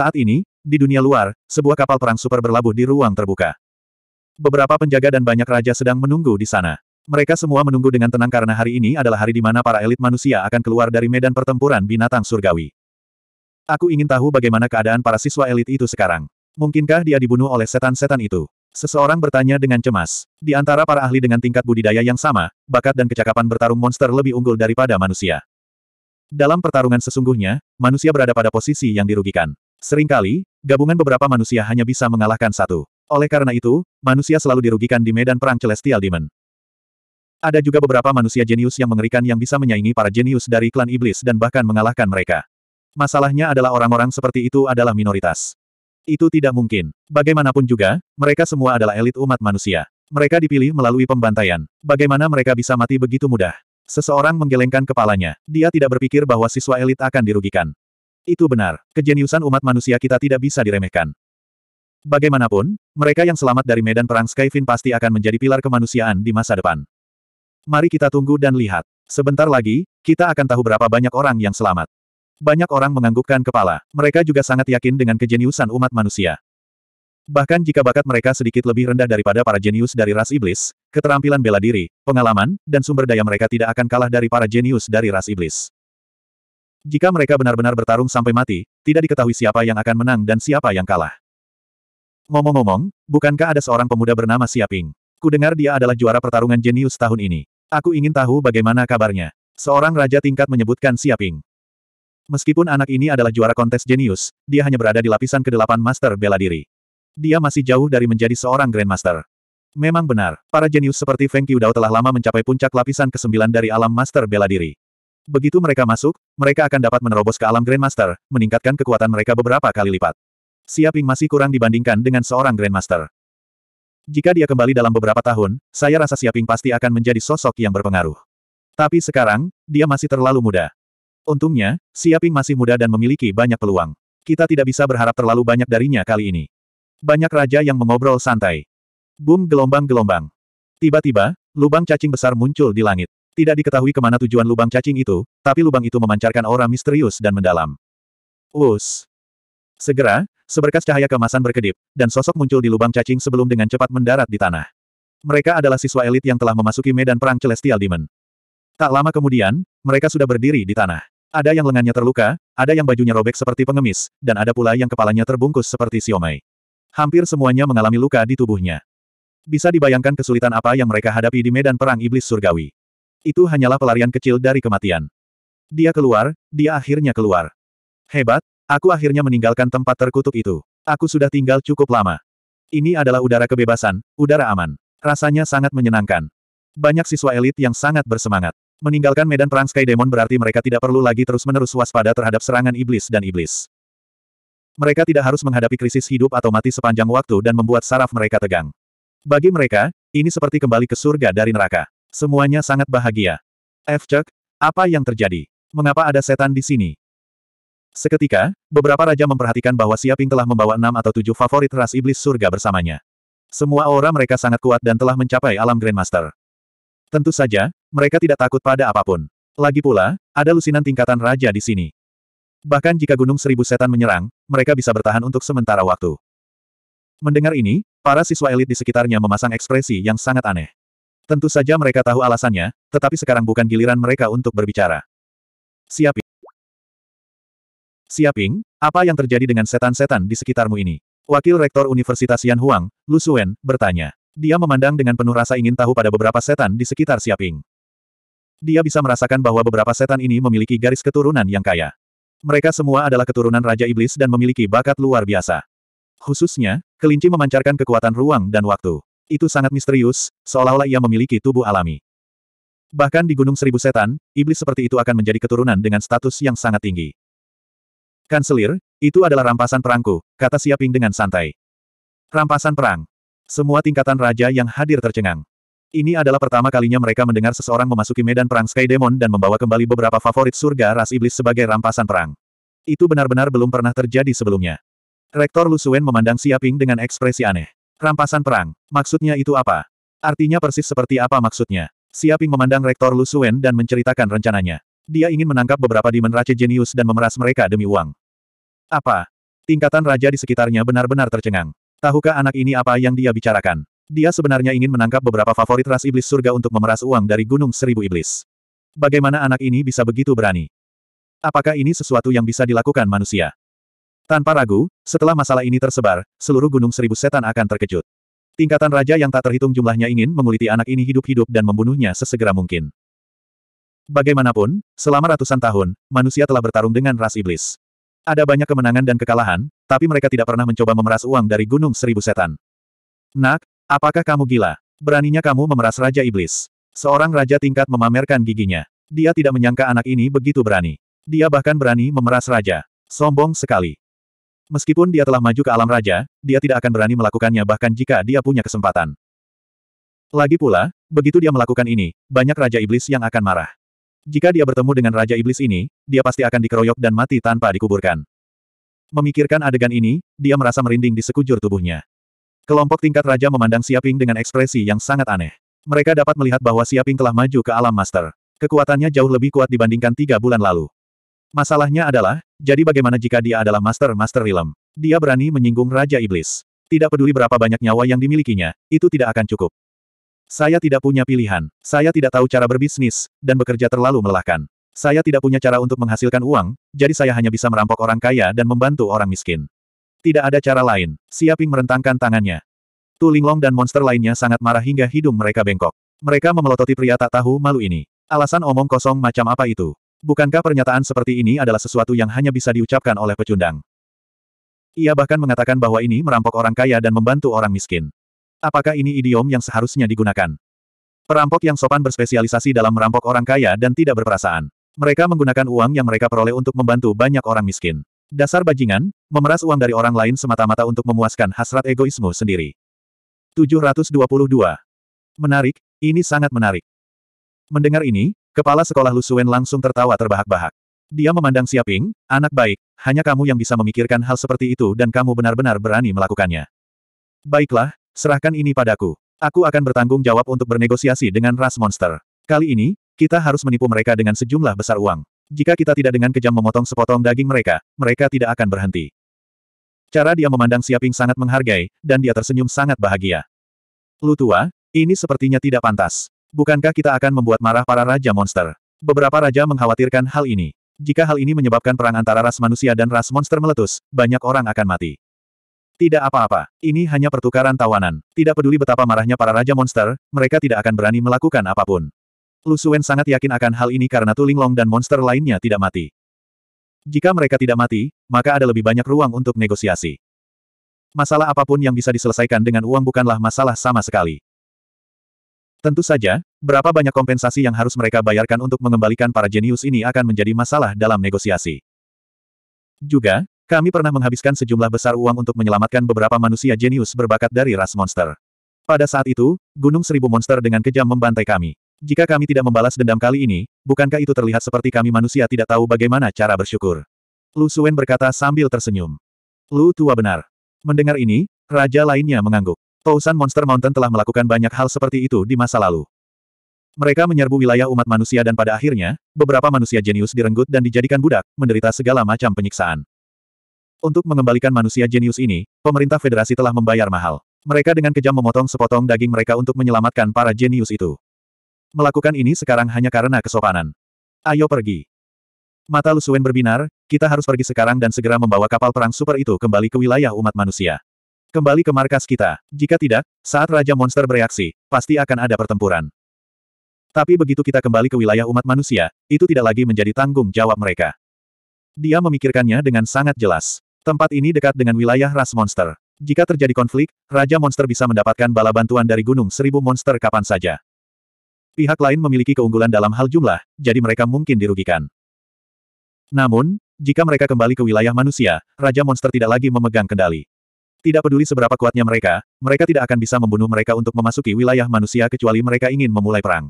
Saat ini, di dunia luar, sebuah kapal perang super berlabuh di ruang terbuka. Beberapa penjaga dan banyak raja sedang menunggu di sana. Mereka semua menunggu dengan tenang karena hari ini adalah hari di mana para elit manusia akan keluar dari medan pertempuran binatang surgawi. Aku ingin tahu bagaimana keadaan para siswa elit itu sekarang. Mungkinkah dia dibunuh oleh setan-setan itu? Seseorang bertanya dengan cemas. Di antara para ahli dengan tingkat budidaya yang sama, bakat dan kecakapan bertarung monster lebih unggul daripada manusia. Dalam pertarungan sesungguhnya, manusia berada pada posisi yang dirugikan. Seringkali, gabungan beberapa manusia hanya bisa mengalahkan satu. Oleh karena itu, manusia selalu dirugikan di medan perang Celestial Demon. Ada juga beberapa manusia jenius yang mengerikan yang bisa menyaingi para jenius dari klan iblis dan bahkan mengalahkan mereka. Masalahnya adalah orang-orang seperti itu adalah minoritas. Itu tidak mungkin. Bagaimanapun juga, mereka semua adalah elit umat manusia. Mereka dipilih melalui pembantaian. Bagaimana mereka bisa mati begitu mudah? Seseorang menggelengkan kepalanya. Dia tidak berpikir bahwa siswa elit akan dirugikan. Itu benar, kejeniusan umat manusia kita tidak bisa diremehkan. Bagaimanapun, mereka yang selamat dari medan perang Skyfin pasti akan menjadi pilar kemanusiaan di masa depan. Mari kita tunggu dan lihat. Sebentar lagi, kita akan tahu berapa banyak orang yang selamat. Banyak orang menganggukkan kepala, mereka juga sangat yakin dengan kejeniusan umat manusia. Bahkan jika bakat mereka sedikit lebih rendah daripada para jenius dari ras iblis, keterampilan bela diri, pengalaman, dan sumber daya mereka tidak akan kalah dari para jenius dari ras iblis. Jika mereka benar-benar bertarung sampai mati, tidak diketahui siapa yang akan menang dan siapa yang kalah. Ngomong-ngomong, bukankah ada seorang pemuda bernama Siaping? Kudengar dia adalah juara pertarungan jenius tahun ini. Aku ingin tahu bagaimana kabarnya. Seorang raja tingkat menyebutkan Siaping. Meskipun anak ini adalah juara kontes jenius, dia hanya berada di lapisan ke-8 Master Bela Diri. Dia masih jauh dari menjadi seorang Grandmaster. Memang benar, para jenius seperti Feng Qiudao telah lama mencapai puncak lapisan ke-9 dari alam Master Bela Diri. Begitu mereka masuk, mereka akan dapat menerobos ke alam Grandmaster, meningkatkan kekuatan mereka beberapa kali lipat. Siaping masih kurang dibandingkan dengan seorang Grandmaster. Jika dia kembali dalam beberapa tahun, saya rasa Siaping pasti akan menjadi sosok yang berpengaruh. Tapi sekarang, dia masih terlalu muda. Untungnya, Siaping masih muda dan memiliki banyak peluang. Kita tidak bisa berharap terlalu banyak darinya kali ini. Banyak raja yang mengobrol santai. Boom gelombang-gelombang. Tiba-tiba, lubang cacing besar muncul di langit. Tidak diketahui kemana tujuan lubang cacing itu, tapi lubang itu memancarkan aura misterius dan mendalam. Us. Segera, seberkas cahaya kemasan berkedip, dan sosok muncul di lubang cacing sebelum dengan cepat mendarat di tanah. Mereka adalah siswa elit yang telah memasuki medan perang Celestial Demon. Tak lama kemudian, mereka sudah berdiri di tanah. Ada yang lengannya terluka, ada yang bajunya robek seperti pengemis, dan ada pula yang kepalanya terbungkus seperti siomay. Hampir semuanya mengalami luka di tubuhnya. Bisa dibayangkan kesulitan apa yang mereka hadapi di medan perang iblis surgawi. Itu hanyalah pelarian kecil dari kematian. Dia keluar, dia akhirnya keluar. Hebat, aku akhirnya meninggalkan tempat terkutuk itu. Aku sudah tinggal cukup lama. Ini adalah udara kebebasan, udara aman. Rasanya sangat menyenangkan. Banyak siswa elit yang sangat bersemangat. Meninggalkan medan perang Sky Demon berarti mereka tidak perlu lagi terus-menerus waspada terhadap serangan iblis dan iblis. Mereka tidak harus menghadapi krisis hidup atau mati sepanjang waktu dan membuat saraf mereka tegang. Bagi mereka, ini seperti kembali ke surga dari neraka. Semuanya sangat bahagia. Efcek, apa yang terjadi? Mengapa ada setan di sini? Seketika, beberapa raja memperhatikan bahwa Siaping telah membawa enam atau tujuh favorit ras iblis surga bersamanya. Semua aura mereka sangat kuat dan telah mencapai alam Grandmaster. Tentu saja, mereka tidak takut pada apapun. Lagi pula, ada lusinan tingkatan raja di sini. Bahkan jika gunung seribu setan menyerang, mereka bisa bertahan untuk sementara waktu. Mendengar ini, para siswa elit di sekitarnya memasang ekspresi yang sangat aneh. Tentu saja mereka tahu alasannya, tetapi sekarang bukan giliran mereka untuk berbicara. Siaping. Siaping, apa yang terjadi dengan setan-setan di sekitarmu ini? Wakil Rektor Universitas Yan Huang, Lu Suen, bertanya. Dia memandang dengan penuh rasa ingin tahu pada beberapa setan di sekitar Siaping. Dia bisa merasakan bahwa beberapa setan ini memiliki garis keturunan yang kaya. Mereka semua adalah keturunan Raja Iblis dan memiliki bakat luar biasa. Khususnya, kelinci memancarkan kekuatan ruang dan waktu. Itu sangat misterius, seolah-olah ia memiliki tubuh alami. Bahkan di Gunung Seribu Setan, iblis seperti itu akan menjadi keturunan dengan status yang sangat tinggi. Kanselir, itu adalah rampasan perangku, kata Siaping dengan santai. Rampasan perang. Semua tingkatan raja yang hadir tercengang. Ini adalah pertama kalinya mereka mendengar seseorang memasuki medan perang Sky Demon dan membawa kembali beberapa favorit surga ras iblis sebagai rampasan perang. Itu benar-benar belum pernah terjadi sebelumnya. Rektor Lusuen memandang Siaping dengan ekspresi aneh. Rampasan perang, maksudnya itu apa? Artinya persis seperti apa maksudnya? Siaping memandang Rektor Lu Suen dan menceritakan rencananya. Dia ingin menangkap beberapa dimen raja jenius dan memeras mereka demi uang. Apa? Tingkatan raja di sekitarnya benar-benar tercengang. Tahukah anak ini apa yang dia bicarakan? Dia sebenarnya ingin menangkap beberapa favorit ras iblis surga untuk memeras uang dari gunung seribu iblis. Bagaimana anak ini bisa begitu berani? Apakah ini sesuatu yang bisa dilakukan manusia? Tanpa ragu, setelah masalah ini tersebar, seluruh gunung seribu setan akan terkejut. Tingkatan raja yang tak terhitung jumlahnya ingin menguliti anak ini hidup-hidup dan membunuhnya sesegera mungkin. Bagaimanapun, selama ratusan tahun, manusia telah bertarung dengan ras iblis. Ada banyak kemenangan dan kekalahan, tapi mereka tidak pernah mencoba memeras uang dari gunung seribu setan. Nak, apakah kamu gila? Beraninya kamu memeras Raja Iblis. Seorang raja tingkat memamerkan giginya. Dia tidak menyangka anak ini begitu berani. Dia bahkan berani memeras raja. Sombong sekali. Meskipun dia telah maju ke alam raja, dia tidak akan berani melakukannya bahkan jika dia punya kesempatan. Lagi pula, begitu dia melakukan ini, banyak raja iblis yang akan marah. Jika dia bertemu dengan raja iblis ini, dia pasti akan dikeroyok dan mati tanpa dikuburkan. Memikirkan adegan ini, dia merasa merinding di sekujur tubuhnya. Kelompok tingkat raja memandang Siaping dengan ekspresi yang sangat aneh. Mereka dapat melihat bahwa Siaping telah maju ke alam master. Kekuatannya jauh lebih kuat dibandingkan tiga bulan lalu. Masalahnya adalah, jadi bagaimana jika dia adalah master-master realm? Dia berani menyinggung Raja Iblis. Tidak peduli berapa banyak nyawa yang dimilikinya, itu tidak akan cukup. Saya tidak punya pilihan. Saya tidak tahu cara berbisnis, dan bekerja terlalu melelahkan. Saya tidak punya cara untuk menghasilkan uang, jadi saya hanya bisa merampok orang kaya dan membantu orang miskin. Tidak ada cara lain. Siaping merentangkan tangannya. Tulinglong dan monster lainnya sangat marah hingga hidung mereka bengkok. Mereka memelototi pria tak tahu malu ini. Alasan omong kosong macam apa itu? Bukankah pernyataan seperti ini adalah sesuatu yang hanya bisa diucapkan oleh pecundang? Ia bahkan mengatakan bahwa ini merampok orang kaya dan membantu orang miskin. Apakah ini idiom yang seharusnya digunakan? Perampok yang sopan berspesialisasi dalam merampok orang kaya dan tidak berperasaan. Mereka menggunakan uang yang mereka peroleh untuk membantu banyak orang miskin. Dasar bajingan, memeras uang dari orang lain semata-mata untuk memuaskan hasrat egoismu sendiri. 722. Menarik, ini sangat menarik. Mendengar ini, Kepala sekolah Lusuen langsung tertawa terbahak-bahak. Dia memandang Siaping, anak baik, hanya kamu yang bisa memikirkan hal seperti itu dan kamu benar-benar berani melakukannya. Baiklah, serahkan ini padaku. Aku akan bertanggung jawab untuk bernegosiasi dengan ras monster. Kali ini, kita harus menipu mereka dengan sejumlah besar uang. Jika kita tidak dengan kejam memotong sepotong daging mereka, mereka tidak akan berhenti. Cara dia memandang Siaping sangat menghargai, dan dia tersenyum sangat bahagia. Lu tua, ini sepertinya tidak pantas. Bukankah kita akan membuat marah para raja monster? Beberapa raja mengkhawatirkan hal ini. Jika hal ini menyebabkan perang antara ras manusia dan ras monster meletus, banyak orang akan mati. Tidak apa-apa, ini hanya pertukaran tawanan. Tidak peduli betapa marahnya para raja monster, mereka tidak akan berani melakukan apapun. Lu Suen sangat yakin akan hal ini karena Tu Linglong dan monster lainnya tidak mati. Jika mereka tidak mati, maka ada lebih banyak ruang untuk negosiasi. Masalah apapun yang bisa diselesaikan dengan uang bukanlah masalah sama sekali. Tentu saja, berapa banyak kompensasi yang harus mereka bayarkan untuk mengembalikan para jenius ini akan menjadi masalah dalam negosiasi. Juga, kami pernah menghabiskan sejumlah besar uang untuk menyelamatkan beberapa manusia jenius berbakat dari ras monster. Pada saat itu, gunung seribu monster dengan kejam membantai kami. Jika kami tidak membalas dendam kali ini, bukankah itu terlihat seperti kami manusia tidak tahu bagaimana cara bersyukur? Lu Suen berkata sambil tersenyum. Lu tua benar. Mendengar ini, raja lainnya mengangguk. Tousan Monster Mountain telah melakukan banyak hal seperti itu di masa lalu. Mereka menyerbu wilayah umat manusia dan pada akhirnya, beberapa manusia jenius direnggut dan dijadikan budak, menderita segala macam penyiksaan. Untuk mengembalikan manusia jenius ini, pemerintah federasi telah membayar mahal. Mereka dengan kejam memotong sepotong daging mereka untuk menyelamatkan para jenius itu. Melakukan ini sekarang hanya karena kesopanan. Ayo pergi. Mata Lusuen berbinar, kita harus pergi sekarang dan segera membawa kapal perang super itu kembali ke wilayah umat manusia. Kembali ke markas kita. Jika tidak, saat Raja Monster bereaksi, pasti akan ada pertempuran. Tapi begitu kita kembali ke wilayah umat manusia, itu tidak lagi menjadi tanggung jawab mereka. Dia memikirkannya dengan sangat jelas. Tempat ini dekat dengan wilayah ras monster. Jika terjadi konflik, Raja Monster bisa mendapatkan bala bantuan dari Gunung Seribu Monster kapan saja. Pihak lain memiliki keunggulan dalam hal jumlah, jadi mereka mungkin dirugikan. Namun, jika mereka kembali ke wilayah manusia, Raja Monster tidak lagi memegang kendali. Tidak peduli seberapa kuatnya mereka, mereka tidak akan bisa membunuh mereka untuk memasuki wilayah manusia kecuali mereka ingin memulai perang.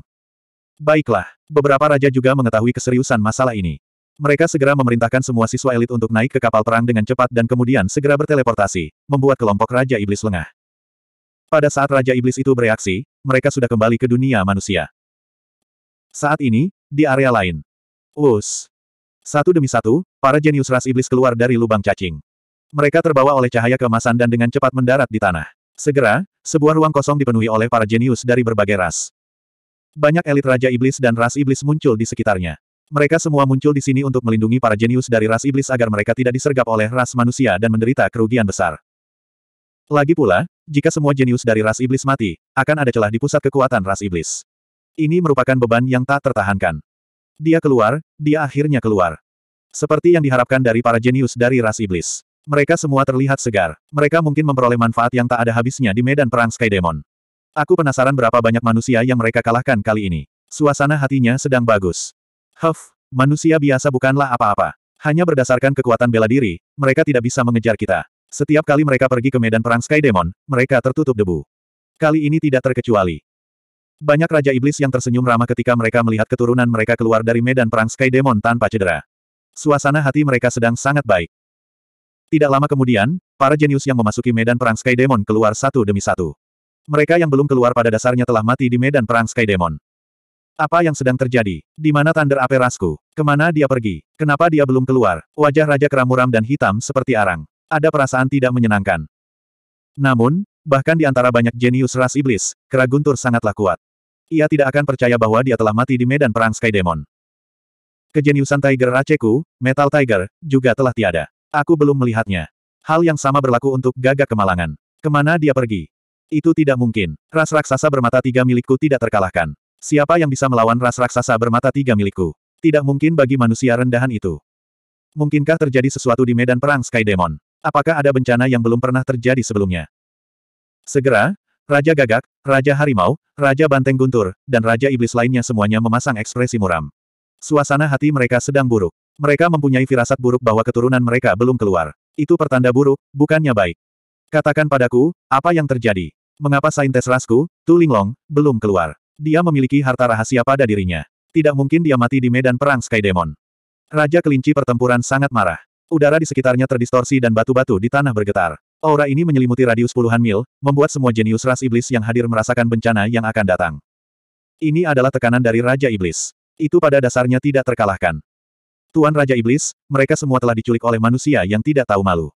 Baiklah, beberapa raja juga mengetahui keseriusan masalah ini. Mereka segera memerintahkan semua siswa elit untuk naik ke kapal perang dengan cepat dan kemudian segera berteleportasi, membuat kelompok Raja Iblis lengah. Pada saat Raja Iblis itu bereaksi, mereka sudah kembali ke dunia manusia. Saat ini, di area lain. Us. Satu demi satu, para jenius ras iblis keluar dari lubang cacing. Mereka terbawa oleh cahaya kemasan dan dengan cepat mendarat di tanah. Segera, sebuah ruang kosong dipenuhi oleh para jenius dari berbagai ras. Banyak elit Raja Iblis dan ras Iblis muncul di sekitarnya. Mereka semua muncul di sini untuk melindungi para jenius dari ras Iblis agar mereka tidak disergap oleh ras manusia dan menderita kerugian besar. Lagi pula, jika semua jenius dari ras Iblis mati, akan ada celah di pusat kekuatan ras Iblis. Ini merupakan beban yang tak tertahankan. Dia keluar, dia akhirnya keluar. Seperti yang diharapkan dari para jenius dari ras Iblis. Mereka semua terlihat segar. Mereka mungkin memperoleh manfaat yang tak ada habisnya di medan perang Sky Demon. Aku penasaran berapa banyak manusia yang mereka kalahkan kali ini. Suasana hatinya sedang bagus. Huff, manusia biasa bukanlah apa-apa. Hanya berdasarkan kekuatan bela diri, mereka tidak bisa mengejar kita. Setiap kali mereka pergi ke medan perang Sky Demon, mereka tertutup debu. Kali ini tidak terkecuali. Banyak Raja Iblis yang tersenyum ramah ketika mereka melihat keturunan mereka keluar dari medan perang Sky Demon tanpa cedera. Suasana hati mereka sedang sangat baik. Tidak lama kemudian, para jenius yang memasuki medan perang Sky Demon keluar satu demi satu. Mereka yang belum keluar pada dasarnya telah mati di medan perang Sky Demon. Apa yang sedang terjadi? Di mana Thunder Aperasku? Kemana dia pergi? Kenapa dia belum keluar? Wajah Raja Keramuram dan hitam seperti arang. Ada perasaan tidak menyenangkan. Namun, bahkan di antara banyak jenius ras iblis, Keraguntur sangatlah kuat. Ia tidak akan percaya bahwa dia telah mati di medan perang Sky Demon. Kejeniusan Tiger Raceku, Metal Tiger, juga telah tiada. Aku belum melihatnya. Hal yang sama berlaku untuk gagak kemalangan. Kemana dia pergi? Itu tidak mungkin. Ras raksasa bermata tiga milikku tidak terkalahkan. Siapa yang bisa melawan ras raksasa bermata tiga milikku? Tidak mungkin bagi manusia rendahan itu. Mungkinkah terjadi sesuatu di medan perang Sky Demon? Apakah ada bencana yang belum pernah terjadi sebelumnya? Segera, Raja Gagak, Raja Harimau, Raja Banteng Guntur, dan Raja Iblis lainnya semuanya memasang ekspresi muram. Suasana hati mereka sedang buruk. Mereka mempunyai firasat buruk bahwa keturunan mereka belum keluar. Itu pertanda buruk, bukannya baik. Katakan padaku, apa yang terjadi? Mengapa saintes rasku, Tu Linglong, belum keluar? Dia memiliki harta rahasia pada dirinya. Tidak mungkin dia mati di medan perang Sky Demon. Raja kelinci pertempuran sangat marah. Udara di sekitarnya terdistorsi dan batu-batu di tanah bergetar. Aura ini menyelimuti radius puluhan mil, membuat semua jenius ras iblis yang hadir merasakan bencana yang akan datang. Ini adalah tekanan dari Raja Iblis. Itu pada dasarnya tidak terkalahkan. Tuan Raja Iblis, mereka semua telah diculik oleh manusia yang tidak tahu malu.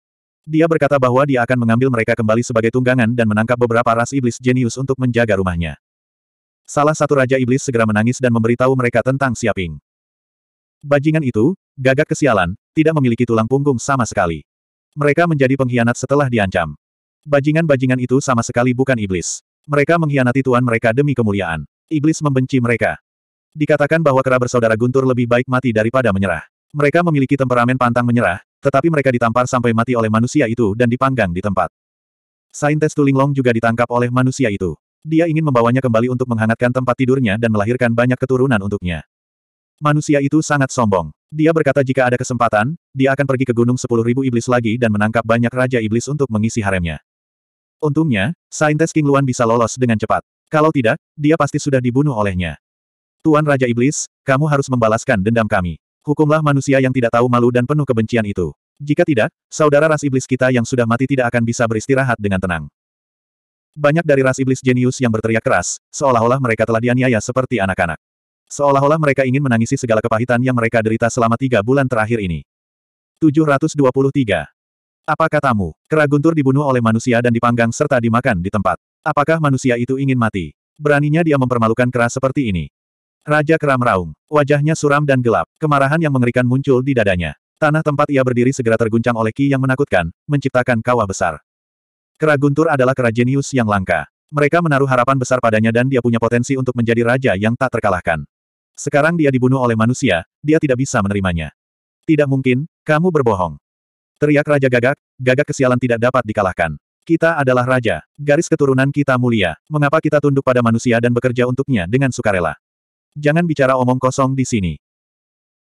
Dia berkata bahwa dia akan mengambil mereka kembali sebagai tunggangan dan menangkap beberapa ras iblis jenius untuk menjaga rumahnya. Salah satu Raja Iblis segera menangis dan memberitahu mereka tentang Siaping. Bajingan itu, gagak kesialan, tidak memiliki tulang punggung sama sekali. Mereka menjadi pengkhianat setelah diancam. Bajingan-bajingan itu sama sekali bukan iblis. Mereka mengkhianati tuan mereka demi kemuliaan. Iblis membenci mereka. Dikatakan bahwa kera bersaudara Guntur lebih baik mati daripada menyerah. Mereka memiliki temperamen pantang menyerah, tetapi mereka ditampar sampai mati oleh manusia itu dan dipanggang di tempat. Saintes Tulinglong juga ditangkap oleh manusia itu. Dia ingin membawanya kembali untuk menghangatkan tempat tidurnya dan melahirkan banyak keturunan untuknya. Manusia itu sangat sombong. Dia berkata jika ada kesempatan, dia akan pergi ke gunung sepuluh ribu iblis lagi dan menangkap banyak raja iblis untuk mengisi haremnya. Untungnya, Saintes King Luan bisa lolos dengan cepat. Kalau tidak, dia pasti sudah dibunuh olehnya. Tuan Raja Iblis, kamu harus membalaskan dendam kami. Hukumlah manusia yang tidak tahu malu dan penuh kebencian itu. Jika tidak, saudara ras iblis kita yang sudah mati tidak akan bisa beristirahat dengan tenang. Banyak dari ras iblis jenius yang berteriak keras, seolah-olah mereka telah dianiaya seperti anak-anak. Seolah-olah mereka ingin menangisi segala kepahitan yang mereka derita selama tiga bulan terakhir ini. 723. Apa katamu, Kera Guntur dibunuh oleh manusia dan dipanggang serta dimakan di tempat. Apakah manusia itu ingin mati? Beraninya dia mempermalukan keras seperti ini. Raja Keram Raung. Wajahnya suram dan gelap, kemarahan yang mengerikan muncul di dadanya. Tanah tempat ia berdiri segera terguncang oleh Ki yang menakutkan, menciptakan kawah besar. Kera Guntur adalah kera jenius yang langka. Mereka menaruh harapan besar padanya dan dia punya potensi untuk menjadi raja yang tak terkalahkan. Sekarang dia dibunuh oleh manusia, dia tidak bisa menerimanya. Tidak mungkin, kamu berbohong. Teriak Raja Gagak, gagak kesialan tidak dapat dikalahkan. Kita adalah raja, garis keturunan kita mulia. Mengapa kita tunduk pada manusia dan bekerja untuknya dengan sukarela? Jangan bicara omong kosong di sini.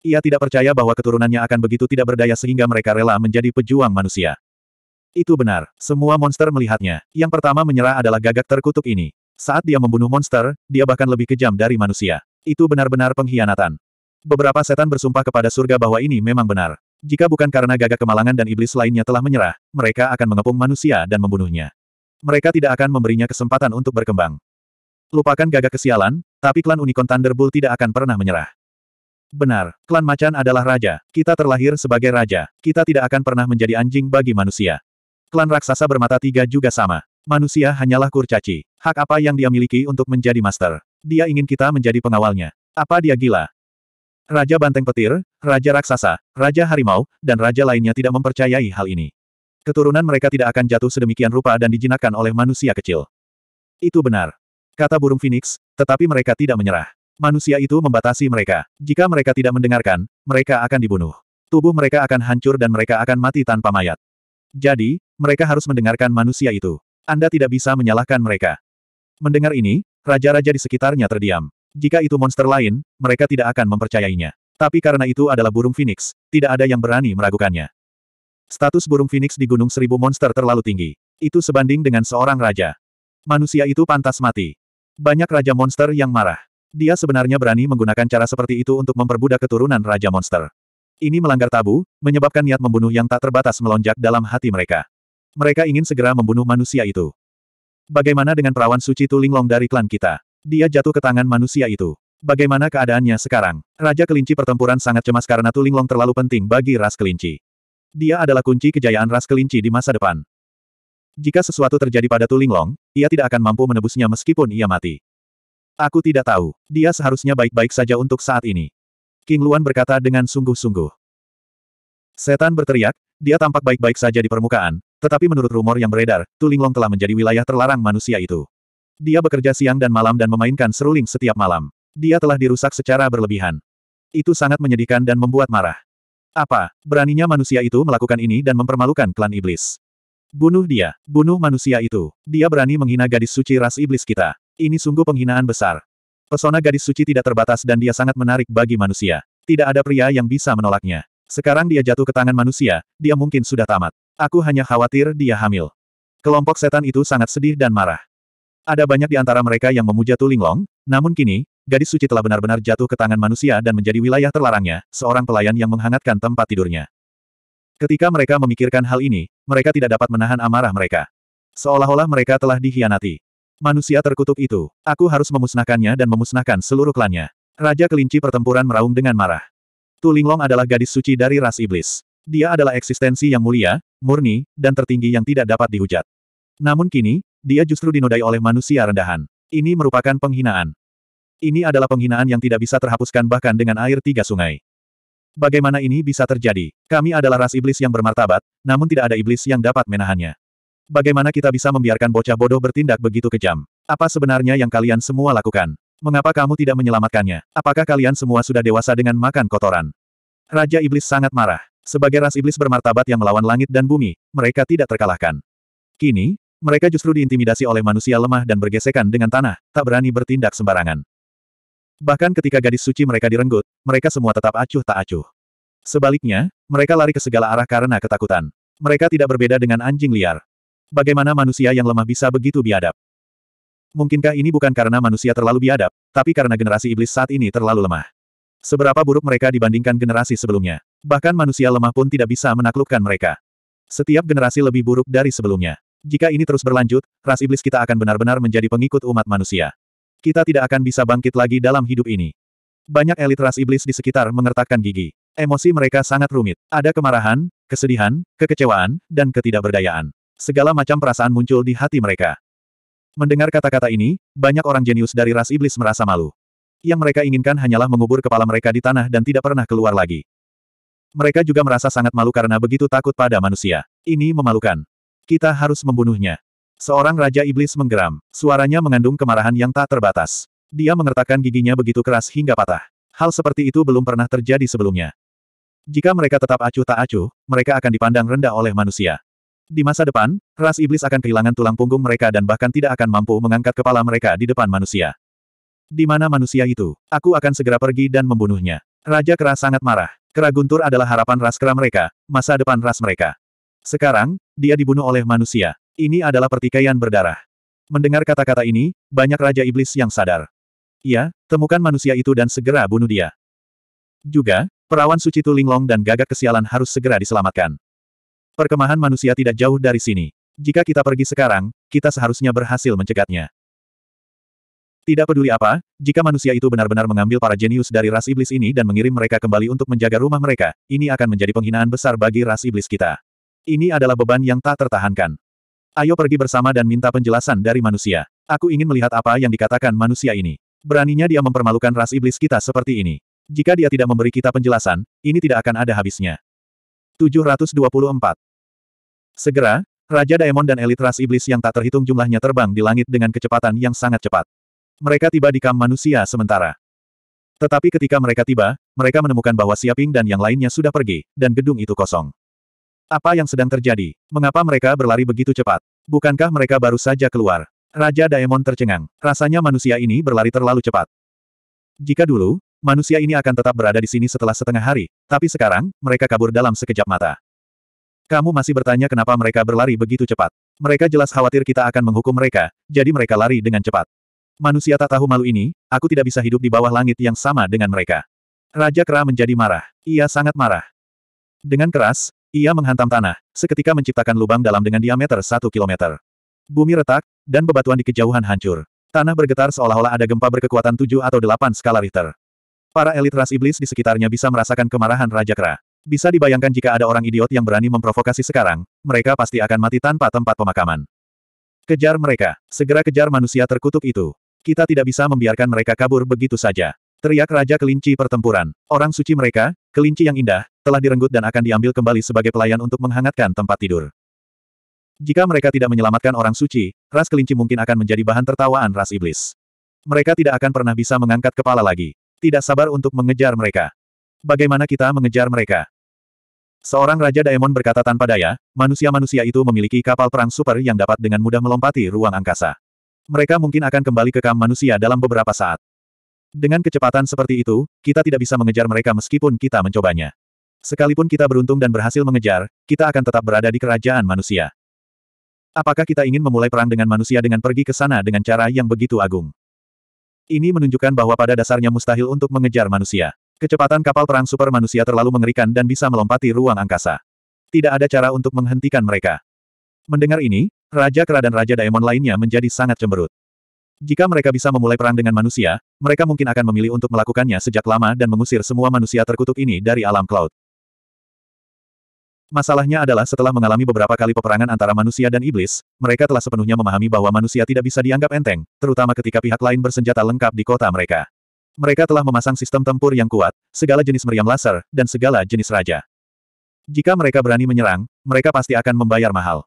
Ia tidak percaya bahwa keturunannya akan begitu tidak berdaya sehingga mereka rela menjadi pejuang manusia. Itu benar, semua monster melihatnya. Yang pertama menyerah adalah gagak terkutuk ini. Saat dia membunuh monster, dia bahkan lebih kejam dari manusia. Itu benar-benar pengkhianatan. Beberapa setan bersumpah kepada surga bahwa ini memang benar. Jika bukan karena gagak kemalangan dan iblis lainnya telah menyerah, mereka akan mengepung manusia dan membunuhnya. Mereka tidak akan memberinya kesempatan untuk berkembang. Lupakan gagak kesialan, tapi klan Unicorn Thunderbolt tidak akan pernah menyerah. Benar, klan macan adalah raja, kita terlahir sebagai raja, kita tidak akan pernah menjadi anjing bagi manusia. Klan raksasa bermata tiga juga sama. Manusia hanyalah kurcaci. Hak apa yang dia miliki untuk menjadi master? Dia ingin kita menjadi pengawalnya. Apa dia gila? Raja Banteng Petir, Raja Raksasa, Raja Harimau, dan raja lainnya tidak mempercayai hal ini. Keturunan mereka tidak akan jatuh sedemikian rupa dan dijinakkan oleh manusia kecil. Itu benar kata burung Phoenix, tetapi mereka tidak menyerah. Manusia itu membatasi mereka. Jika mereka tidak mendengarkan, mereka akan dibunuh. Tubuh mereka akan hancur dan mereka akan mati tanpa mayat. Jadi, mereka harus mendengarkan manusia itu. Anda tidak bisa menyalahkan mereka. Mendengar ini, raja-raja di sekitarnya terdiam. Jika itu monster lain, mereka tidak akan mempercayainya. Tapi karena itu adalah burung Phoenix, tidak ada yang berani meragukannya. Status burung Phoenix di Gunung Seribu Monster terlalu tinggi. Itu sebanding dengan seorang raja. Manusia itu pantas mati. Banyak Raja Monster yang marah. Dia sebenarnya berani menggunakan cara seperti itu untuk memperbudak keturunan Raja Monster. Ini melanggar tabu, menyebabkan niat membunuh yang tak terbatas melonjak dalam hati mereka. Mereka ingin segera membunuh manusia itu. Bagaimana dengan perawan suci Tulinglong dari klan kita? Dia jatuh ke tangan manusia itu. Bagaimana keadaannya sekarang? Raja Kelinci pertempuran sangat cemas karena Tulinglong terlalu penting bagi ras kelinci. Dia adalah kunci kejayaan ras kelinci di masa depan. Jika sesuatu terjadi pada Tulinglong, ia tidak akan mampu menebusnya meskipun ia mati. Aku tidak tahu, dia seharusnya baik-baik saja untuk saat ini. King Luan berkata dengan sungguh-sungguh. Setan berteriak, dia tampak baik-baik saja di permukaan, tetapi menurut rumor yang beredar, Tulinglong telah menjadi wilayah terlarang manusia itu. Dia bekerja siang dan malam dan memainkan seruling setiap malam. Dia telah dirusak secara berlebihan. Itu sangat menyedihkan dan membuat marah. Apa, beraninya manusia itu melakukan ini dan mempermalukan klan iblis? Bunuh dia, bunuh manusia itu. Dia berani menghina gadis suci ras iblis kita. Ini sungguh penghinaan besar. Pesona gadis suci tidak terbatas dan dia sangat menarik bagi manusia. Tidak ada pria yang bisa menolaknya. Sekarang dia jatuh ke tangan manusia, dia mungkin sudah tamat. Aku hanya khawatir dia hamil. Kelompok setan itu sangat sedih dan marah. Ada banyak di antara mereka yang memuja Tulinglong, namun kini, gadis suci telah benar-benar jatuh ke tangan manusia dan menjadi wilayah terlarangnya, seorang pelayan yang menghangatkan tempat tidurnya. Ketika mereka memikirkan hal ini, mereka tidak dapat menahan amarah mereka. Seolah-olah mereka telah dihianati. Manusia terkutuk itu, aku harus memusnahkannya dan memusnahkan seluruh klannya. Raja kelinci pertempuran meraung dengan marah. Tulinglong adalah gadis suci dari ras iblis. Dia adalah eksistensi yang mulia, murni, dan tertinggi yang tidak dapat dihujat. Namun kini, dia justru dinodai oleh manusia rendahan. Ini merupakan penghinaan. Ini adalah penghinaan yang tidak bisa terhapuskan bahkan dengan air tiga sungai. Bagaimana ini bisa terjadi? Kami adalah ras iblis yang bermartabat, namun tidak ada iblis yang dapat menahannya. Bagaimana kita bisa membiarkan bocah bodoh bertindak begitu kejam? Apa sebenarnya yang kalian semua lakukan? Mengapa kamu tidak menyelamatkannya? Apakah kalian semua sudah dewasa dengan makan kotoran? Raja Iblis sangat marah. Sebagai ras iblis bermartabat yang melawan langit dan bumi, mereka tidak terkalahkan. Kini, mereka justru diintimidasi oleh manusia lemah dan bergesekan dengan tanah, tak berani bertindak sembarangan. Bahkan ketika gadis suci mereka direnggut, mereka semua tetap acuh tak acuh. Sebaliknya, mereka lari ke segala arah karena ketakutan. Mereka tidak berbeda dengan anjing liar. Bagaimana manusia yang lemah bisa begitu biadab? Mungkinkah ini bukan karena manusia terlalu biadab, tapi karena generasi iblis saat ini terlalu lemah. Seberapa buruk mereka dibandingkan generasi sebelumnya. Bahkan manusia lemah pun tidak bisa menaklukkan mereka. Setiap generasi lebih buruk dari sebelumnya. Jika ini terus berlanjut, ras iblis kita akan benar-benar menjadi pengikut umat manusia. Kita tidak akan bisa bangkit lagi dalam hidup ini. Banyak elit ras iblis di sekitar mengertakkan gigi. Emosi mereka sangat rumit. Ada kemarahan, kesedihan, kekecewaan, dan ketidakberdayaan. Segala macam perasaan muncul di hati mereka. Mendengar kata-kata ini, banyak orang jenius dari ras iblis merasa malu. Yang mereka inginkan hanyalah mengubur kepala mereka di tanah dan tidak pernah keluar lagi. Mereka juga merasa sangat malu karena begitu takut pada manusia. Ini memalukan. Kita harus membunuhnya. Seorang Raja Iblis menggeram. Suaranya mengandung kemarahan yang tak terbatas. Dia mengertakkan giginya begitu keras hingga patah. Hal seperti itu belum pernah terjadi sebelumnya. Jika mereka tetap acuh tak acuh, mereka akan dipandang rendah oleh manusia. Di masa depan, ras iblis akan kehilangan tulang punggung mereka dan bahkan tidak akan mampu mengangkat kepala mereka di depan manusia. Di mana manusia itu? Aku akan segera pergi dan membunuhnya. Raja Kera sangat marah. Kera Guntur adalah harapan ras Kera mereka, masa depan ras mereka. Sekarang, dia dibunuh oleh manusia. Ini adalah pertikaian berdarah. Mendengar kata-kata ini, banyak Raja Iblis yang sadar. Iya, temukan manusia itu dan segera bunuh dia. Juga, perawan suci Tu Linglong dan gagak kesialan harus segera diselamatkan. Perkemahan manusia tidak jauh dari sini. Jika kita pergi sekarang, kita seharusnya berhasil mencegatnya. Tidak peduli apa, jika manusia itu benar-benar mengambil para jenius dari ras iblis ini dan mengirim mereka kembali untuk menjaga rumah mereka, ini akan menjadi penghinaan besar bagi ras iblis kita. Ini adalah beban yang tak tertahankan. Ayo pergi bersama dan minta penjelasan dari manusia. Aku ingin melihat apa yang dikatakan manusia ini. Beraninya dia mempermalukan ras iblis kita seperti ini. Jika dia tidak memberi kita penjelasan, ini tidak akan ada habisnya. 724. Segera, Raja Daemon dan elit ras iblis yang tak terhitung jumlahnya terbang di langit dengan kecepatan yang sangat cepat. Mereka tiba di kamp manusia sementara. Tetapi ketika mereka tiba, mereka menemukan bahwa Siaping dan yang lainnya sudah pergi, dan gedung itu kosong. Apa yang sedang terjadi? Mengapa mereka berlari begitu cepat? Bukankah mereka baru saja keluar? Raja Daemon tercengang. Rasanya manusia ini berlari terlalu cepat. Jika dulu, manusia ini akan tetap berada di sini setelah setengah hari, tapi sekarang, mereka kabur dalam sekejap mata. Kamu masih bertanya kenapa mereka berlari begitu cepat. Mereka jelas khawatir kita akan menghukum mereka, jadi mereka lari dengan cepat. Manusia tak tahu malu ini, aku tidak bisa hidup di bawah langit yang sama dengan mereka. Raja Kera menjadi marah. Ia sangat marah. Dengan keras, ia menghantam tanah, seketika menciptakan lubang dalam dengan diameter satu kilometer. Bumi retak, dan bebatuan di kejauhan hancur. Tanah bergetar seolah-olah ada gempa berkekuatan tujuh atau delapan skala Richter. Para elit ras iblis di sekitarnya bisa merasakan kemarahan Raja Kera. Bisa dibayangkan jika ada orang idiot yang berani memprovokasi sekarang, mereka pasti akan mati tanpa tempat pemakaman. Kejar mereka, segera kejar manusia terkutuk itu. Kita tidak bisa membiarkan mereka kabur begitu saja. Teriak Raja Kelinci pertempuran. Orang suci mereka, kelinci yang indah, telah direnggut dan akan diambil kembali sebagai pelayan untuk menghangatkan tempat tidur. Jika mereka tidak menyelamatkan orang suci, ras kelinci mungkin akan menjadi bahan tertawaan ras iblis. Mereka tidak akan pernah bisa mengangkat kepala lagi. Tidak sabar untuk mengejar mereka. Bagaimana kita mengejar mereka? Seorang Raja Daemon berkata tanpa daya, manusia-manusia itu memiliki kapal perang super yang dapat dengan mudah melompati ruang angkasa. Mereka mungkin akan kembali ke kam manusia dalam beberapa saat. Dengan kecepatan seperti itu, kita tidak bisa mengejar mereka meskipun kita mencobanya. Sekalipun kita beruntung dan berhasil mengejar, kita akan tetap berada di kerajaan manusia. Apakah kita ingin memulai perang dengan manusia dengan pergi ke sana dengan cara yang begitu agung? Ini menunjukkan bahwa pada dasarnya mustahil untuk mengejar manusia. Kecepatan kapal perang super manusia terlalu mengerikan dan bisa melompati ruang angkasa. Tidak ada cara untuk menghentikan mereka. Mendengar ini, Raja Kera dan Raja Daemon lainnya menjadi sangat cemberut. Jika mereka bisa memulai perang dengan manusia, mereka mungkin akan memilih untuk melakukannya sejak lama dan mengusir semua manusia terkutuk ini dari alam cloud. Masalahnya adalah setelah mengalami beberapa kali peperangan antara manusia dan iblis, mereka telah sepenuhnya memahami bahwa manusia tidak bisa dianggap enteng, terutama ketika pihak lain bersenjata lengkap di kota mereka. Mereka telah memasang sistem tempur yang kuat, segala jenis meriam laser, dan segala jenis raja. Jika mereka berani menyerang, mereka pasti akan membayar mahal.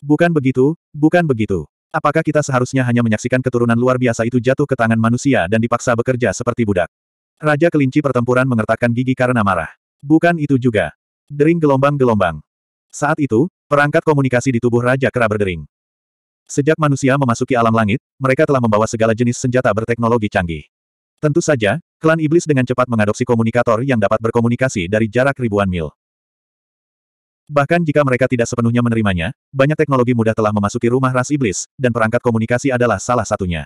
Bukan begitu, bukan begitu. Apakah kita seharusnya hanya menyaksikan keturunan luar biasa itu jatuh ke tangan manusia dan dipaksa bekerja seperti budak? Raja kelinci pertempuran mengertakkan gigi karena marah. Bukan itu juga. Dering gelombang-gelombang. Saat itu, perangkat komunikasi di tubuh Raja Kera berdering. Sejak manusia memasuki alam langit, mereka telah membawa segala jenis senjata berteknologi canggih. Tentu saja, klan iblis dengan cepat mengadopsi komunikator yang dapat berkomunikasi dari jarak ribuan mil. Bahkan jika mereka tidak sepenuhnya menerimanya, banyak teknologi mudah telah memasuki rumah ras iblis, dan perangkat komunikasi adalah salah satunya.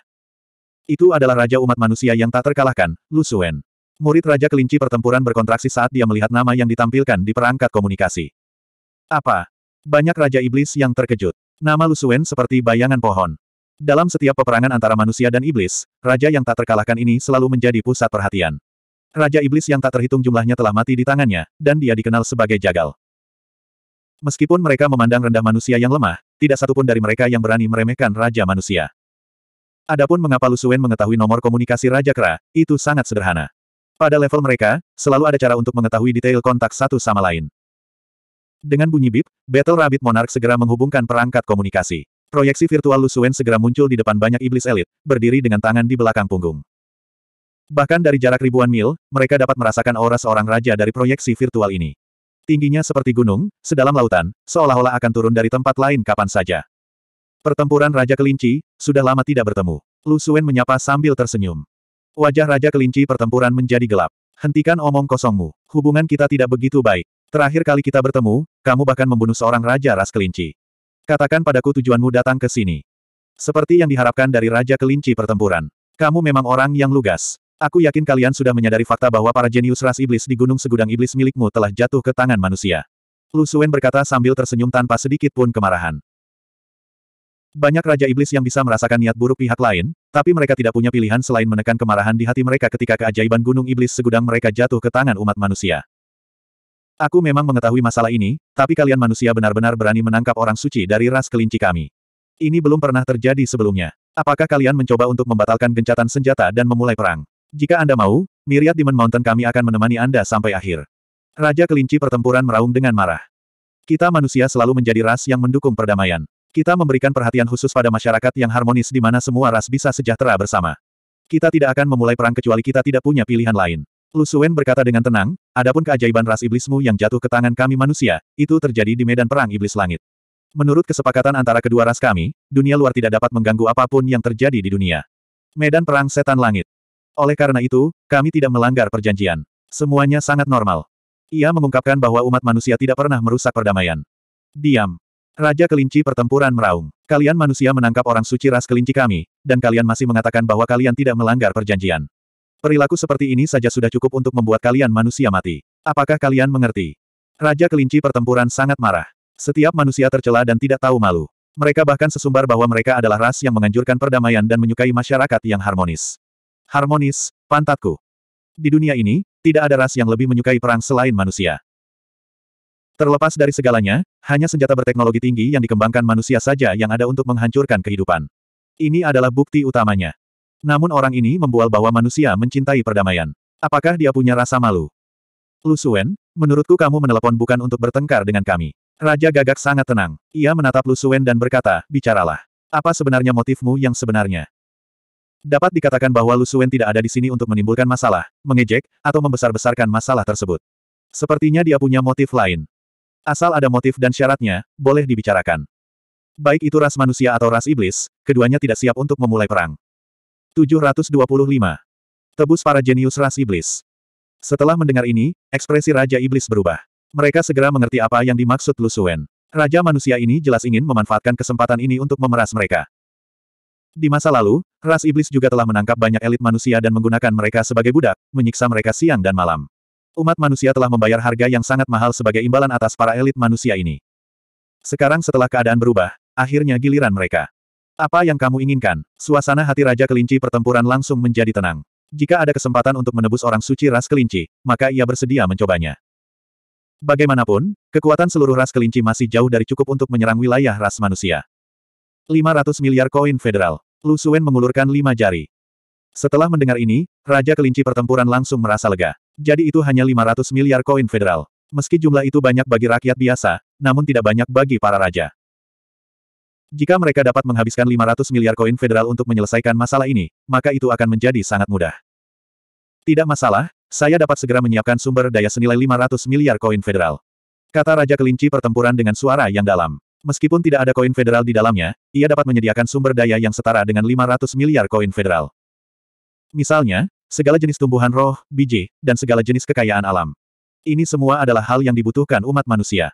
Itu adalah raja umat manusia yang tak terkalahkan, Lu Suen. Murid Raja Kelinci pertempuran berkontraksi saat dia melihat nama yang ditampilkan di perangkat komunikasi. Apa? Banyak Raja Iblis yang terkejut. Nama Lusuen seperti bayangan pohon. Dalam setiap peperangan antara manusia dan iblis, Raja yang tak terkalahkan ini selalu menjadi pusat perhatian. Raja Iblis yang tak terhitung jumlahnya telah mati di tangannya, dan dia dikenal sebagai jagal. Meskipun mereka memandang rendah manusia yang lemah, tidak satupun dari mereka yang berani meremehkan Raja Manusia. Adapun mengapa Lusuen mengetahui nomor komunikasi Raja Kera, itu sangat sederhana. Pada level mereka, selalu ada cara untuk mengetahui detail kontak satu sama lain. Dengan bunyi bip, Battle Rabbit Monarch segera menghubungkan perangkat komunikasi. Proyeksi virtual Lusuen segera muncul di depan banyak iblis elit, berdiri dengan tangan di belakang punggung. Bahkan dari jarak ribuan mil, mereka dapat merasakan aura seorang raja dari proyeksi virtual ini. Tingginya seperti gunung, sedalam lautan, seolah-olah akan turun dari tempat lain kapan saja. Pertempuran Raja Kelinci, sudah lama tidak bertemu. Lusuen menyapa sambil tersenyum. Wajah Raja Kelinci pertempuran menjadi gelap. Hentikan omong kosongmu. Hubungan kita tidak begitu baik. Terakhir kali kita bertemu, kamu bahkan membunuh seorang Raja Ras Kelinci. Katakan padaku tujuanmu datang ke sini. Seperti yang diharapkan dari Raja Kelinci pertempuran. Kamu memang orang yang lugas. Aku yakin kalian sudah menyadari fakta bahwa para jenius ras iblis di Gunung Segudang Iblis milikmu telah jatuh ke tangan manusia. Lu Suen berkata sambil tersenyum tanpa sedikit pun kemarahan. Banyak Raja Iblis yang bisa merasakan niat buruk pihak lain, tapi mereka tidak punya pilihan selain menekan kemarahan di hati mereka ketika keajaiban Gunung Iblis segudang mereka jatuh ke tangan umat manusia. Aku memang mengetahui masalah ini, tapi kalian manusia benar-benar berani menangkap orang suci dari ras kelinci kami. Ini belum pernah terjadi sebelumnya. Apakah kalian mencoba untuk membatalkan gencatan senjata dan memulai perang? Jika Anda mau, Myriad Demon Mountain kami akan menemani Anda sampai akhir. Raja kelinci pertempuran meraung dengan marah. Kita manusia selalu menjadi ras yang mendukung perdamaian. Kita memberikan perhatian khusus pada masyarakat yang harmonis di mana semua ras bisa sejahtera bersama. Kita tidak akan memulai perang kecuali kita tidak punya pilihan lain. Lusuen berkata dengan tenang, adapun keajaiban ras iblismu yang jatuh ke tangan kami manusia, itu terjadi di medan perang iblis langit. Menurut kesepakatan antara kedua ras kami, dunia luar tidak dapat mengganggu apapun yang terjadi di dunia. Medan perang setan langit. Oleh karena itu, kami tidak melanggar perjanjian. Semuanya sangat normal. Ia mengungkapkan bahwa umat manusia tidak pernah merusak perdamaian. Diam. Raja Kelinci Pertempuran Meraung. Kalian manusia menangkap orang suci ras kelinci kami, dan kalian masih mengatakan bahwa kalian tidak melanggar perjanjian. Perilaku seperti ini saja sudah cukup untuk membuat kalian manusia mati. Apakah kalian mengerti? Raja Kelinci Pertempuran sangat marah. Setiap manusia tercela dan tidak tahu malu. Mereka bahkan sesumbar bahwa mereka adalah ras yang menganjurkan perdamaian dan menyukai masyarakat yang harmonis. Harmonis, pantatku. Di dunia ini, tidak ada ras yang lebih menyukai perang selain manusia. Terlepas dari segalanya, hanya senjata berteknologi tinggi yang dikembangkan manusia saja yang ada untuk menghancurkan kehidupan. Ini adalah bukti utamanya. Namun orang ini membual bahwa manusia mencintai perdamaian. Apakah dia punya rasa malu? Lu menurutku kamu menelepon bukan untuk bertengkar dengan kami. Raja Gagak sangat tenang. Ia menatap Lu dan berkata, bicaralah. Apa sebenarnya motifmu yang sebenarnya? Dapat dikatakan bahwa Lu tidak ada di sini untuk menimbulkan masalah, mengejek, atau membesar-besarkan masalah tersebut. Sepertinya dia punya motif lain. Asal ada motif dan syaratnya, boleh dibicarakan. Baik itu ras manusia atau ras iblis, keduanya tidak siap untuk memulai perang. 725. Tebus para jenius ras iblis. Setelah mendengar ini, ekspresi Raja Iblis berubah. Mereka segera mengerti apa yang dimaksud Lu Raja manusia ini jelas ingin memanfaatkan kesempatan ini untuk memeras mereka. Di masa lalu, ras iblis juga telah menangkap banyak elit manusia dan menggunakan mereka sebagai budak, menyiksa mereka siang dan malam. Umat manusia telah membayar harga yang sangat mahal sebagai imbalan atas para elit manusia ini. Sekarang setelah keadaan berubah, akhirnya giliran mereka. Apa yang kamu inginkan? Suasana hati Raja Kelinci pertempuran langsung menjadi tenang. Jika ada kesempatan untuk menebus orang suci ras kelinci, maka ia bersedia mencobanya. Bagaimanapun, kekuatan seluruh ras kelinci masih jauh dari cukup untuk menyerang wilayah ras manusia. 500 miliar koin federal. Lu Suen mengulurkan lima jari. Setelah mendengar ini, Raja Kelinci pertempuran langsung merasa lega. Jadi itu hanya 500 miliar koin federal. Meski jumlah itu banyak bagi rakyat biasa, namun tidak banyak bagi para raja. Jika mereka dapat menghabiskan 500 miliar koin federal untuk menyelesaikan masalah ini, maka itu akan menjadi sangat mudah. Tidak masalah, saya dapat segera menyiapkan sumber daya senilai 500 miliar koin federal. Kata Raja Kelinci pertempuran dengan suara yang dalam. Meskipun tidak ada koin federal di dalamnya, ia dapat menyediakan sumber daya yang setara dengan 500 miliar koin federal. Misalnya, Segala jenis tumbuhan roh, biji, dan segala jenis kekayaan alam. Ini semua adalah hal yang dibutuhkan umat manusia.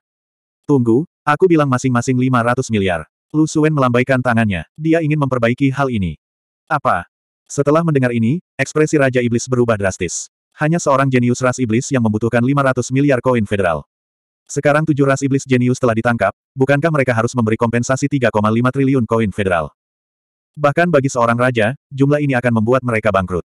Tunggu, aku bilang masing-masing 500 miliar. Lu Suen melambaikan tangannya, dia ingin memperbaiki hal ini. Apa? Setelah mendengar ini, ekspresi Raja Iblis berubah drastis. Hanya seorang jenius ras iblis yang membutuhkan 500 miliar koin federal. Sekarang tujuh ras iblis jenius telah ditangkap, bukankah mereka harus memberi kompensasi 3,5 triliun koin federal? Bahkan bagi seorang raja, jumlah ini akan membuat mereka bangkrut.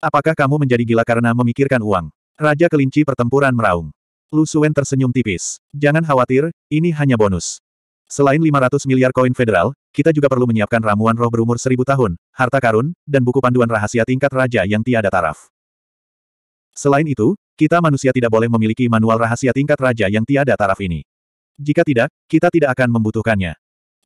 Apakah kamu menjadi gila karena memikirkan uang? Raja kelinci pertempuran meraung. Lu Suen tersenyum tipis. Jangan khawatir, ini hanya bonus. Selain 500 miliar koin federal, kita juga perlu menyiapkan ramuan roh berumur seribu tahun, harta karun, dan buku panduan rahasia tingkat raja yang tiada taraf. Selain itu, kita manusia tidak boleh memiliki manual rahasia tingkat raja yang tiada taraf ini. Jika tidak, kita tidak akan membutuhkannya.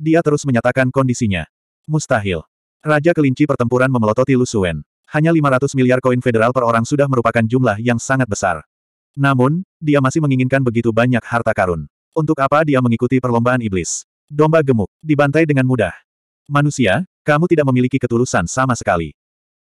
Dia terus menyatakan kondisinya. Mustahil. Raja kelinci pertempuran memelototi Lu Suen hanya 500 miliar koin federal per orang sudah merupakan jumlah yang sangat besar. Namun, dia masih menginginkan begitu banyak harta karun. Untuk apa dia mengikuti perlombaan iblis? Domba gemuk, dibantai dengan mudah. Manusia, kamu tidak memiliki ketulusan sama sekali.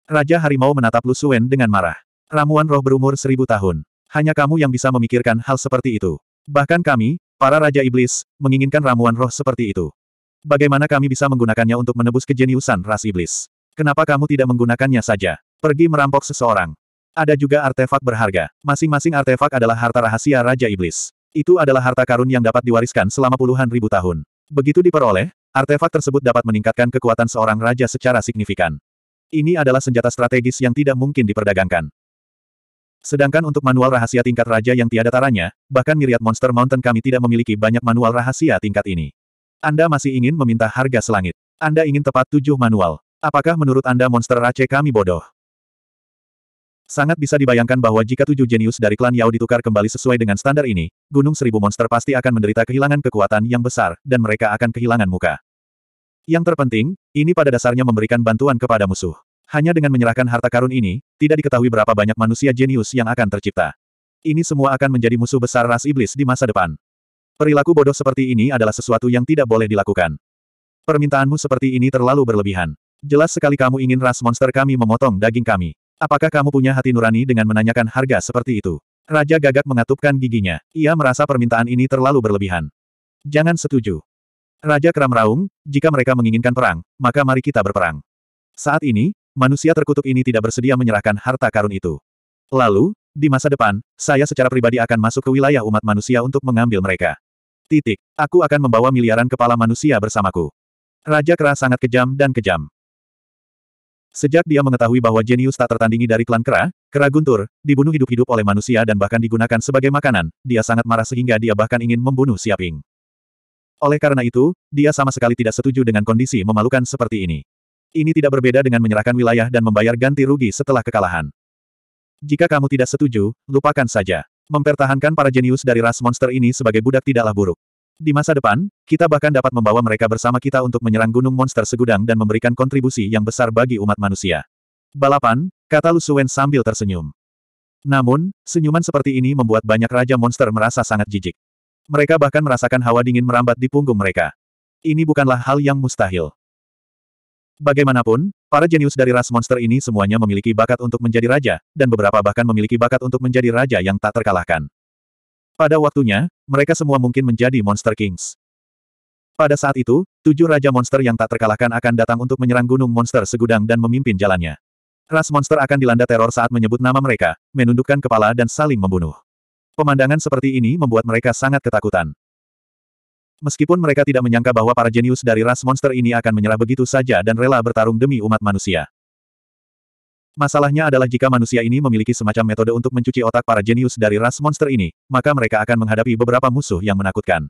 Raja Harimau menatap Lu Suen dengan marah. Ramuan roh berumur seribu tahun. Hanya kamu yang bisa memikirkan hal seperti itu. Bahkan kami, para Raja Iblis, menginginkan ramuan roh seperti itu. Bagaimana kami bisa menggunakannya untuk menebus kejeniusan ras iblis? Kenapa kamu tidak menggunakannya saja? Pergi merampok seseorang. Ada juga artefak berharga. Masing-masing artefak adalah harta rahasia Raja Iblis. Itu adalah harta karun yang dapat diwariskan selama puluhan ribu tahun. Begitu diperoleh, artefak tersebut dapat meningkatkan kekuatan seorang raja secara signifikan. Ini adalah senjata strategis yang tidak mungkin diperdagangkan. Sedangkan untuk manual rahasia tingkat raja yang tiada taranya, bahkan miriat Monster Mountain kami tidak memiliki banyak manual rahasia tingkat ini. Anda masih ingin meminta harga selangit. Anda ingin tepat tujuh manual. Apakah menurut Anda monster Aceh kami bodoh? Sangat bisa dibayangkan bahwa jika tujuh jenius dari klan Yao ditukar kembali sesuai dengan standar ini, Gunung Seribu Monster pasti akan menderita kehilangan kekuatan yang besar, dan mereka akan kehilangan muka. Yang terpenting, ini pada dasarnya memberikan bantuan kepada musuh. Hanya dengan menyerahkan harta karun ini, tidak diketahui berapa banyak manusia jenius yang akan tercipta. Ini semua akan menjadi musuh besar ras iblis di masa depan. Perilaku bodoh seperti ini adalah sesuatu yang tidak boleh dilakukan. Permintaanmu seperti ini terlalu berlebihan. Jelas sekali kamu ingin ras monster kami memotong daging kami. Apakah kamu punya hati nurani dengan menanyakan harga seperti itu? Raja gagak mengatupkan giginya. Ia merasa permintaan ini terlalu berlebihan. Jangan setuju. Raja Kram Raung, jika mereka menginginkan perang, maka mari kita berperang. Saat ini, manusia terkutuk ini tidak bersedia menyerahkan harta karun itu. Lalu, di masa depan, saya secara pribadi akan masuk ke wilayah umat manusia untuk mengambil mereka. Titik. Aku akan membawa miliaran kepala manusia bersamaku. Raja Kera sangat kejam dan kejam. Sejak dia mengetahui bahwa jenius tak tertandingi dari klan Kera, Kera Guntur, dibunuh hidup-hidup oleh manusia dan bahkan digunakan sebagai makanan, dia sangat marah sehingga dia bahkan ingin membunuh Siaping. Oleh karena itu, dia sama sekali tidak setuju dengan kondisi memalukan seperti ini. Ini tidak berbeda dengan menyerahkan wilayah dan membayar ganti rugi setelah kekalahan. Jika kamu tidak setuju, lupakan saja. Mempertahankan para jenius dari ras monster ini sebagai budak tidaklah buruk. Di masa depan, kita bahkan dapat membawa mereka bersama kita untuk menyerang gunung monster segudang dan memberikan kontribusi yang besar bagi umat manusia. Balapan, kata Lu Suwen sambil tersenyum. Namun, senyuman seperti ini membuat banyak raja monster merasa sangat jijik. Mereka bahkan merasakan hawa dingin merambat di punggung mereka. Ini bukanlah hal yang mustahil. Bagaimanapun, para jenius dari ras monster ini semuanya memiliki bakat untuk menjadi raja, dan beberapa bahkan memiliki bakat untuk menjadi raja yang tak terkalahkan. Pada waktunya, mereka semua mungkin menjadi Monster Kings. Pada saat itu, tujuh raja monster yang tak terkalahkan akan datang untuk menyerang gunung monster segudang dan memimpin jalannya. Ras monster akan dilanda teror saat menyebut nama mereka, menundukkan kepala dan saling membunuh. Pemandangan seperti ini membuat mereka sangat ketakutan. Meskipun mereka tidak menyangka bahwa para jenius dari ras monster ini akan menyerah begitu saja dan rela bertarung demi umat manusia. Masalahnya adalah jika manusia ini memiliki semacam metode untuk mencuci otak para jenius dari ras monster ini, maka mereka akan menghadapi beberapa musuh yang menakutkan.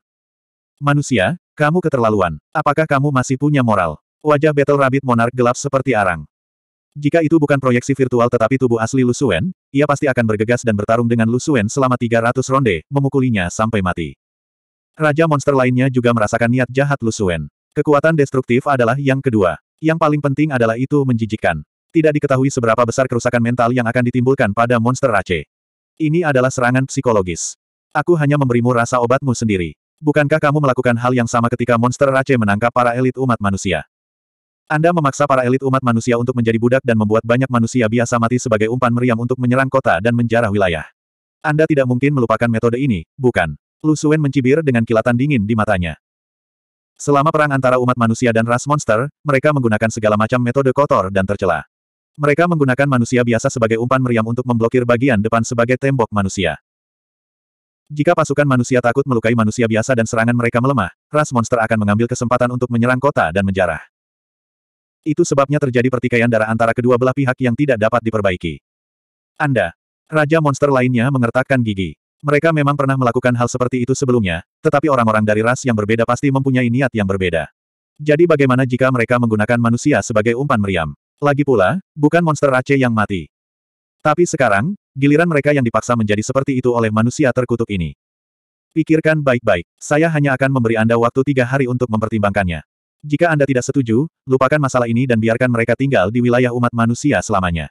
Manusia, kamu keterlaluan. Apakah kamu masih punya moral? Wajah Battle Rabbit Monarch gelap seperti arang. Jika itu bukan proyeksi virtual tetapi tubuh asli Lusuen, ia pasti akan bergegas dan bertarung dengan Lusuen selama 300 ronde, memukulinya sampai mati. Raja monster lainnya juga merasakan niat jahat Lusuen. Kekuatan destruktif adalah yang kedua. Yang paling penting adalah itu menjijikkan. Tidak diketahui seberapa besar kerusakan mental yang akan ditimbulkan pada monster Rache. Ini adalah serangan psikologis. Aku hanya memberimu rasa obatmu sendiri. Bukankah kamu melakukan hal yang sama ketika monster Rache menangkap para elit umat manusia? Anda memaksa para elit umat manusia untuk menjadi budak dan membuat banyak manusia biasa mati sebagai umpan meriam untuk menyerang kota dan menjarah wilayah. Anda tidak mungkin melupakan metode ini, bukan? Lu Suen mencibir dengan kilatan dingin di matanya. Selama perang antara umat manusia dan ras monster, mereka menggunakan segala macam metode kotor dan tercela. Mereka menggunakan manusia biasa sebagai umpan meriam untuk memblokir bagian depan sebagai tembok manusia. Jika pasukan manusia takut melukai manusia biasa dan serangan mereka melemah, ras monster akan mengambil kesempatan untuk menyerang kota dan menjarah. Itu sebabnya terjadi pertikaian darah antara kedua belah pihak yang tidak dapat diperbaiki. Anda, Raja monster lainnya mengertakkan gigi. Mereka memang pernah melakukan hal seperti itu sebelumnya, tetapi orang-orang dari ras yang berbeda pasti mempunyai niat yang berbeda. Jadi bagaimana jika mereka menggunakan manusia sebagai umpan meriam? Lagi pula, bukan monster Aceh yang mati. Tapi sekarang, giliran mereka yang dipaksa menjadi seperti itu oleh manusia terkutuk ini. Pikirkan baik-baik, saya hanya akan memberi Anda waktu tiga hari untuk mempertimbangkannya. Jika Anda tidak setuju, lupakan masalah ini dan biarkan mereka tinggal di wilayah umat manusia selamanya.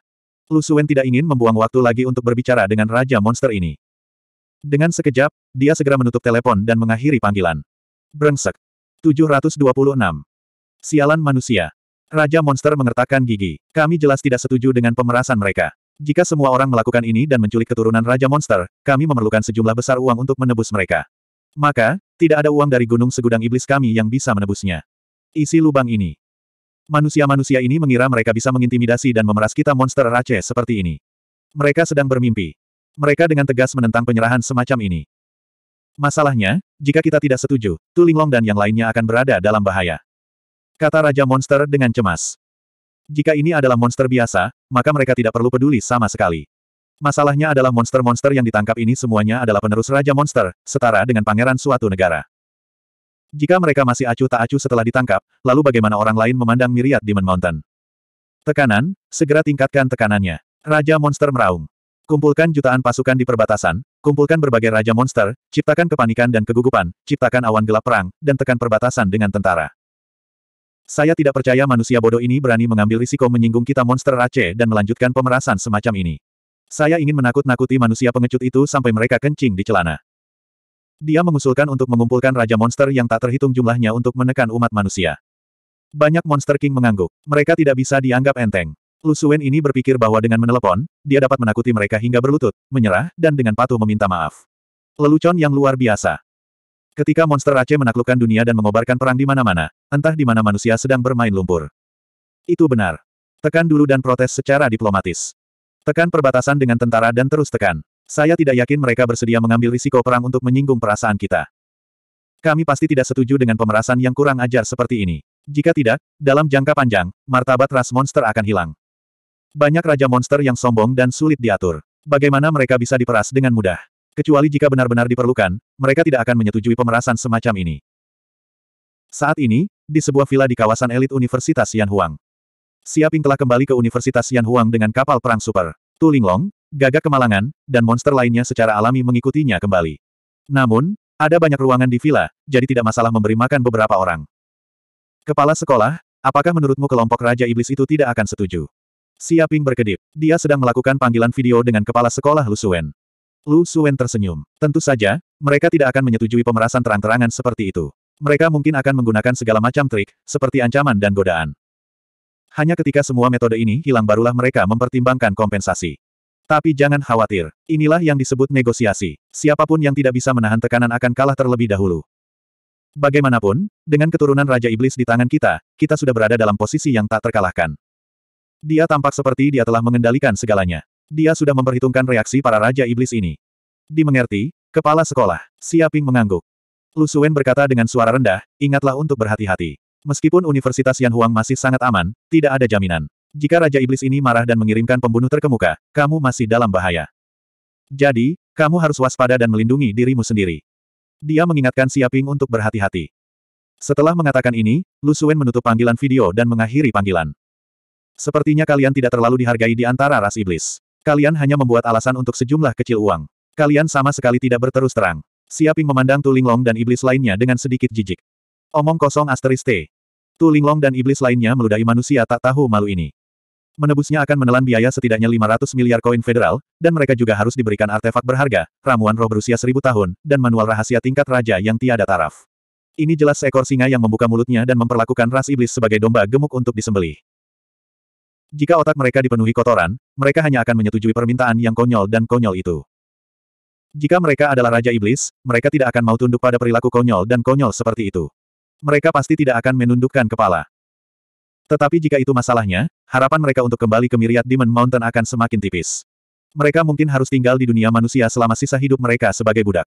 Lu Suen tidak ingin membuang waktu lagi untuk berbicara dengan Raja Monster ini. Dengan sekejap, dia segera menutup telepon dan mengakhiri panggilan. Brengsek. 726. Sialan manusia. Raja monster mengertakkan gigi. Kami jelas tidak setuju dengan pemerasan mereka. Jika semua orang melakukan ini dan menculik keturunan Raja Monster, kami memerlukan sejumlah besar uang untuk menebus mereka. Maka, tidak ada uang dari gunung segudang iblis kami yang bisa menebusnya. Isi lubang ini. Manusia-manusia ini mengira mereka bisa mengintimidasi dan memeras kita monster Rache seperti ini. Mereka sedang bermimpi. Mereka dengan tegas menentang penyerahan semacam ini. Masalahnya, jika kita tidak setuju, Tulinglong dan yang lainnya akan berada dalam bahaya. Kata Raja Monster dengan cemas. Jika ini adalah monster biasa, maka mereka tidak perlu peduli sama sekali. Masalahnya adalah monster-monster yang ditangkap ini semuanya adalah penerus Raja Monster, setara dengan pangeran suatu negara. Jika mereka masih acuh tak acuh setelah ditangkap, lalu bagaimana orang lain memandang Miriat Demon Mountain? Tekanan, segera tingkatkan tekanannya. Raja Monster meraung. Kumpulkan jutaan pasukan di perbatasan, kumpulkan berbagai Raja Monster, ciptakan kepanikan dan kegugupan, ciptakan awan gelap perang, dan tekan perbatasan dengan tentara. Saya tidak percaya manusia bodoh ini berani mengambil risiko menyinggung kita monster Aceh dan melanjutkan pemerasan semacam ini. Saya ingin menakut-nakuti manusia pengecut itu sampai mereka kencing di celana. Dia mengusulkan untuk mengumpulkan Raja Monster yang tak terhitung jumlahnya untuk menekan umat manusia. Banyak Monster King mengangguk. Mereka tidak bisa dianggap enteng. Lusuen ini berpikir bahwa dengan menelepon, dia dapat menakuti mereka hingga berlutut, menyerah, dan dengan patuh meminta maaf. Lelucon yang luar biasa. Ketika monster Aceh menaklukkan dunia dan mengobarkan perang di mana-mana, entah di mana manusia sedang bermain lumpur. Itu benar. Tekan dulu dan protes secara diplomatis. Tekan perbatasan dengan tentara dan terus tekan. Saya tidak yakin mereka bersedia mengambil risiko perang untuk menyinggung perasaan kita. Kami pasti tidak setuju dengan pemerasan yang kurang ajar seperti ini. Jika tidak, dalam jangka panjang, martabat ras monster akan hilang. Banyak raja monster yang sombong dan sulit diatur. Bagaimana mereka bisa diperas dengan mudah? Kecuali jika benar-benar diperlukan, mereka tidak akan menyetujui pemerasan semacam ini. Saat ini, di sebuah villa di kawasan elit Universitas Yanhuang, Siaping telah kembali ke Universitas Yanhuang dengan kapal perang super. Tulinglong, gagak kemalangan, dan monster lainnya secara alami mengikutinya kembali. Namun, ada banyak ruangan di villa, jadi tidak masalah memberi makan beberapa orang. Kepala sekolah, apakah menurutmu kelompok Raja Iblis itu tidak akan setuju? Siaping berkedip. Dia sedang melakukan panggilan video dengan kepala sekolah Lusuen. Lu Suwen tersenyum. Tentu saja, mereka tidak akan menyetujui pemerasan terang-terangan seperti itu. Mereka mungkin akan menggunakan segala macam trik, seperti ancaman dan godaan. Hanya ketika semua metode ini hilang barulah mereka mempertimbangkan kompensasi. Tapi jangan khawatir, inilah yang disebut negosiasi. Siapapun yang tidak bisa menahan tekanan akan kalah terlebih dahulu. Bagaimanapun, dengan keturunan Raja Iblis di tangan kita, kita sudah berada dalam posisi yang tak terkalahkan. Dia tampak seperti dia telah mengendalikan segalanya. Dia sudah memperhitungkan reaksi para Raja Iblis ini. Dimengerti, kepala sekolah, Siaping mengangguk. Lu Suen berkata dengan suara rendah, ingatlah untuk berhati-hati. Meskipun Universitas Yan Huang masih sangat aman, tidak ada jaminan. Jika Raja Iblis ini marah dan mengirimkan pembunuh terkemuka, kamu masih dalam bahaya. Jadi, kamu harus waspada dan melindungi dirimu sendiri. Dia mengingatkan Siaping untuk berhati-hati. Setelah mengatakan ini, Lu Suen menutup panggilan video dan mengakhiri panggilan. Sepertinya kalian tidak terlalu dihargai di antara ras iblis. Kalian hanya membuat alasan untuk sejumlah kecil uang. Kalian sama sekali tidak berterus terang. Siaping memandang Tulinglong dan iblis lainnya dengan sedikit jijik. Omong kosong asteris T. Tulinglong dan iblis lainnya meludahi manusia tak tahu malu ini. Menebusnya akan menelan biaya setidaknya 500 miliar koin federal, dan mereka juga harus diberikan artefak berharga, ramuan roh berusia seribu tahun, dan manual rahasia tingkat raja yang tiada taraf. Ini jelas seekor singa yang membuka mulutnya dan memperlakukan ras iblis sebagai domba gemuk untuk disembelih. Jika otak mereka dipenuhi kotoran, mereka hanya akan menyetujui permintaan yang konyol dan konyol itu. Jika mereka adalah Raja Iblis, mereka tidak akan mau tunduk pada perilaku konyol dan konyol seperti itu. Mereka pasti tidak akan menundukkan kepala. Tetapi jika itu masalahnya, harapan mereka untuk kembali ke Myriad Demon Mountain akan semakin tipis. Mereka mungkin harus tinggal di dunia manusia selama sisa hidup mereka sebagai budak.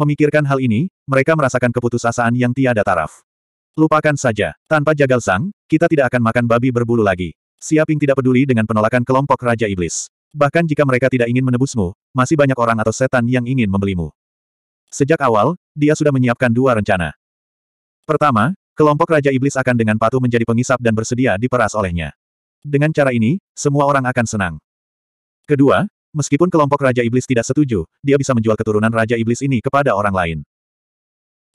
Memikirkan hal ini, mereka merasakan keputusasaan yang tiada taraf. Lupakan saja, tanpa jagal sang, kita tidak akan makan babi berbulu lagi. Siaping tidak peduli dengan penolakan kelompok Raja Iblis. Bahkan jika mereka tidak ingin menebusmu, masih banyak orang atau setan yang ingin membelimu. Sejak awal, dia sudah menyiapkan dua rencana. Pertama, kelompok Raja Iblis akan dengan patuh menjadi pengisap dan bersedia diperas olehnya. Dengan cara ini, semua orang akan senang. Kedua, meskipun kelompok Raja Iblis tidak setuju, dia bisa menjual keturunan Raja Iblis ini kepada orang lain.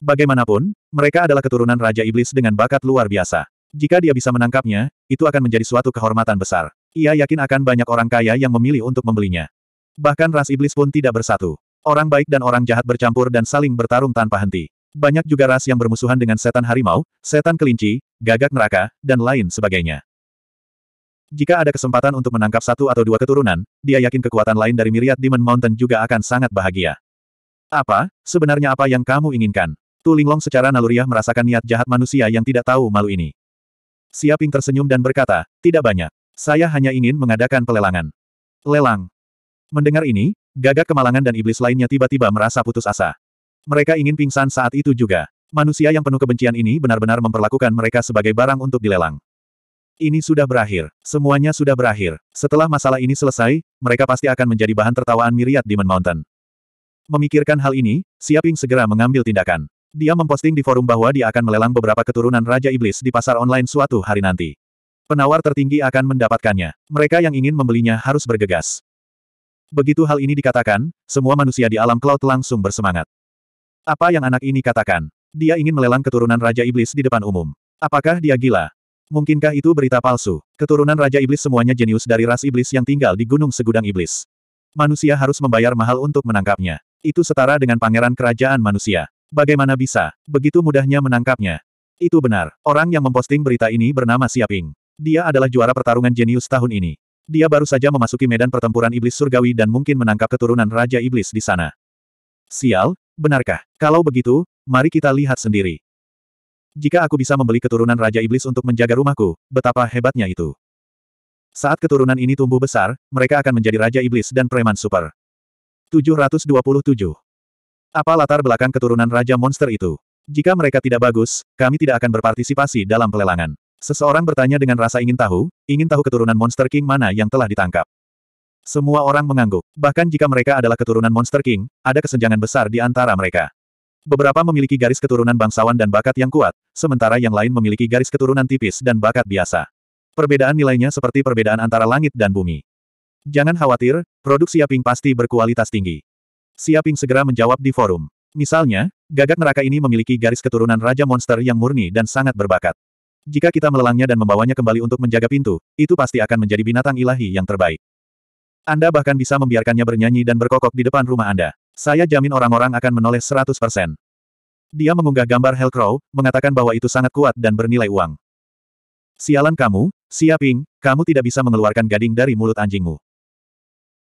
Bagaimanapun, mereka adalah keturunan Raja Iblis dengan bakat luar biasa. Jika dia bisa menangkapnya, itu akan menjadi suatu kehormatan besar. Ia yakin akan banyak orang kaya yang memilih untuk membelinya. Bahkan ras iblis pun tidak bersatu. Orang baik dan orang jahat bercampur dan saling bertarung tanpa henti. Banyak juga ras yang bermusuhan dengan setan harimau, setan kelinci, gagak neraka, dan lain sebagainya. Jika ada kesempatan untuk menangkap satu atau dua keturunan, dia yakin kekuatan lain dari Myriad Demon Mountain juga akan sangat bahagia. Apa, sebenarnya apa yang kamu inginkan? Tulinglong secara naluriah merasakan niat jahat manusia yang tidak tahu malu ini. Siaping tersenyum dan berkata, tidak banyak. Saya hanya ingin mengadakan pelelangan. Lelang. Mendengar ini, gagak kemalangan dan iblis lainnya tiba-tiba merasa putus asa. Mereka ingin pingsan saat itu juga. Manusia yang penuh kebencian ini benar-benar memperlakukan mereka sebagai barang untuk dilelang. Ini sudah berakhir. Semuanya sudah berakhir. Setelah masalah ini selesai, mereka pasti akan menjadi bahan tertawaan miriat Demon Mountain. Memikirkan hal ini, Siaping segera mengambil tindakan. Dia memposting di forum bahwa dia akan melelang beberapa keturunan Raja Iblis di pasar online suatu hari nanti. Penawar tertinggi akan mendapatkannya. Mereka yang ingin membelinya harus bergegas. Begitu hal ini dikatakan, semua manusia di alam cloud langsung bersemangat. Apa yang anak ini katakan? Dia ingin melelang keturunan Raja Iblis di depan umum. Apakah dia gila? Mungkinkah itu berita palsu? Keturunan Raja Iblis semuanya jenius dari ras iblis yang tinggal di Gunung Segudang Iblis. Manusia harus membayar mahal untuk menangkapnya. Itu setara dengan pangeran kerajaan manusia. Bagaimana bisa, begitu mudahnya menangkapnya? Itu benar, orang yang memposting berita ini bernama Siaping. Dia adalah juara pertarungan jenius tahun ini. Dia baru saja memasuki medan pertempuran iblis surgawi dan mungkin menangkap keturunan Raja Iblis di sana. Sial, benarkah? Kalau begitu, mari kita lihat sendiri. Jika aku bisa membeli keturunan Raja Iblis untuk menjaga rumahku, betapa hebatnya itu. Saat keturunan ini tumbuh besar, mereka akan menjadi Raja Iblis dan Preman Super. 727 apa latar belakang keturunan Raja Monster itu? Jika mereka tidak bagus, kami tidak akan berpartisipasi dalam pelelangan. Seseorang bertanya dengan rasa ingin tahu, ingin tahu keturunan Monster King mana yang telah ditangkap. Semua orang mengangguk. Bahkan jika mereka adalah keturunan Monster King, ada kesenjangan besar di antara mereka. Beberapa memiliki garis keturunan bangsawan dan bakat yang kuat, sementara yang lain memiliki garis keturunan tipis dan bakat biasa. Perbedaan nilainya seperti perbedaan antara langit dan bumi. Jangan khawatir, produk Siaping pasti berkualitas tinggi. Siaping segera menjawab di forum. Misalnya, gagak neraka ini memiliki garis keturunan Raja Monster yang murni dan sangat berbakat. Jika kita melelangnya dan membawanya kembali untuk menjaga pintu, itu pasti akan menjadi binatang ilahi yang terbaik. Anda bahkan bisa membiarkannya bernyanyi dan berkokok di depan rumah Anda. Saya jamin orang-orang akan menoleh 100%. Dia mengunggah gambar Hellcrow, mengatakan bahwa itu sangat kuat dan bernilai uang. Sialan kamu, Siaping, kamu tidak bisa mengeluarkan gading dari mulut anjingmu.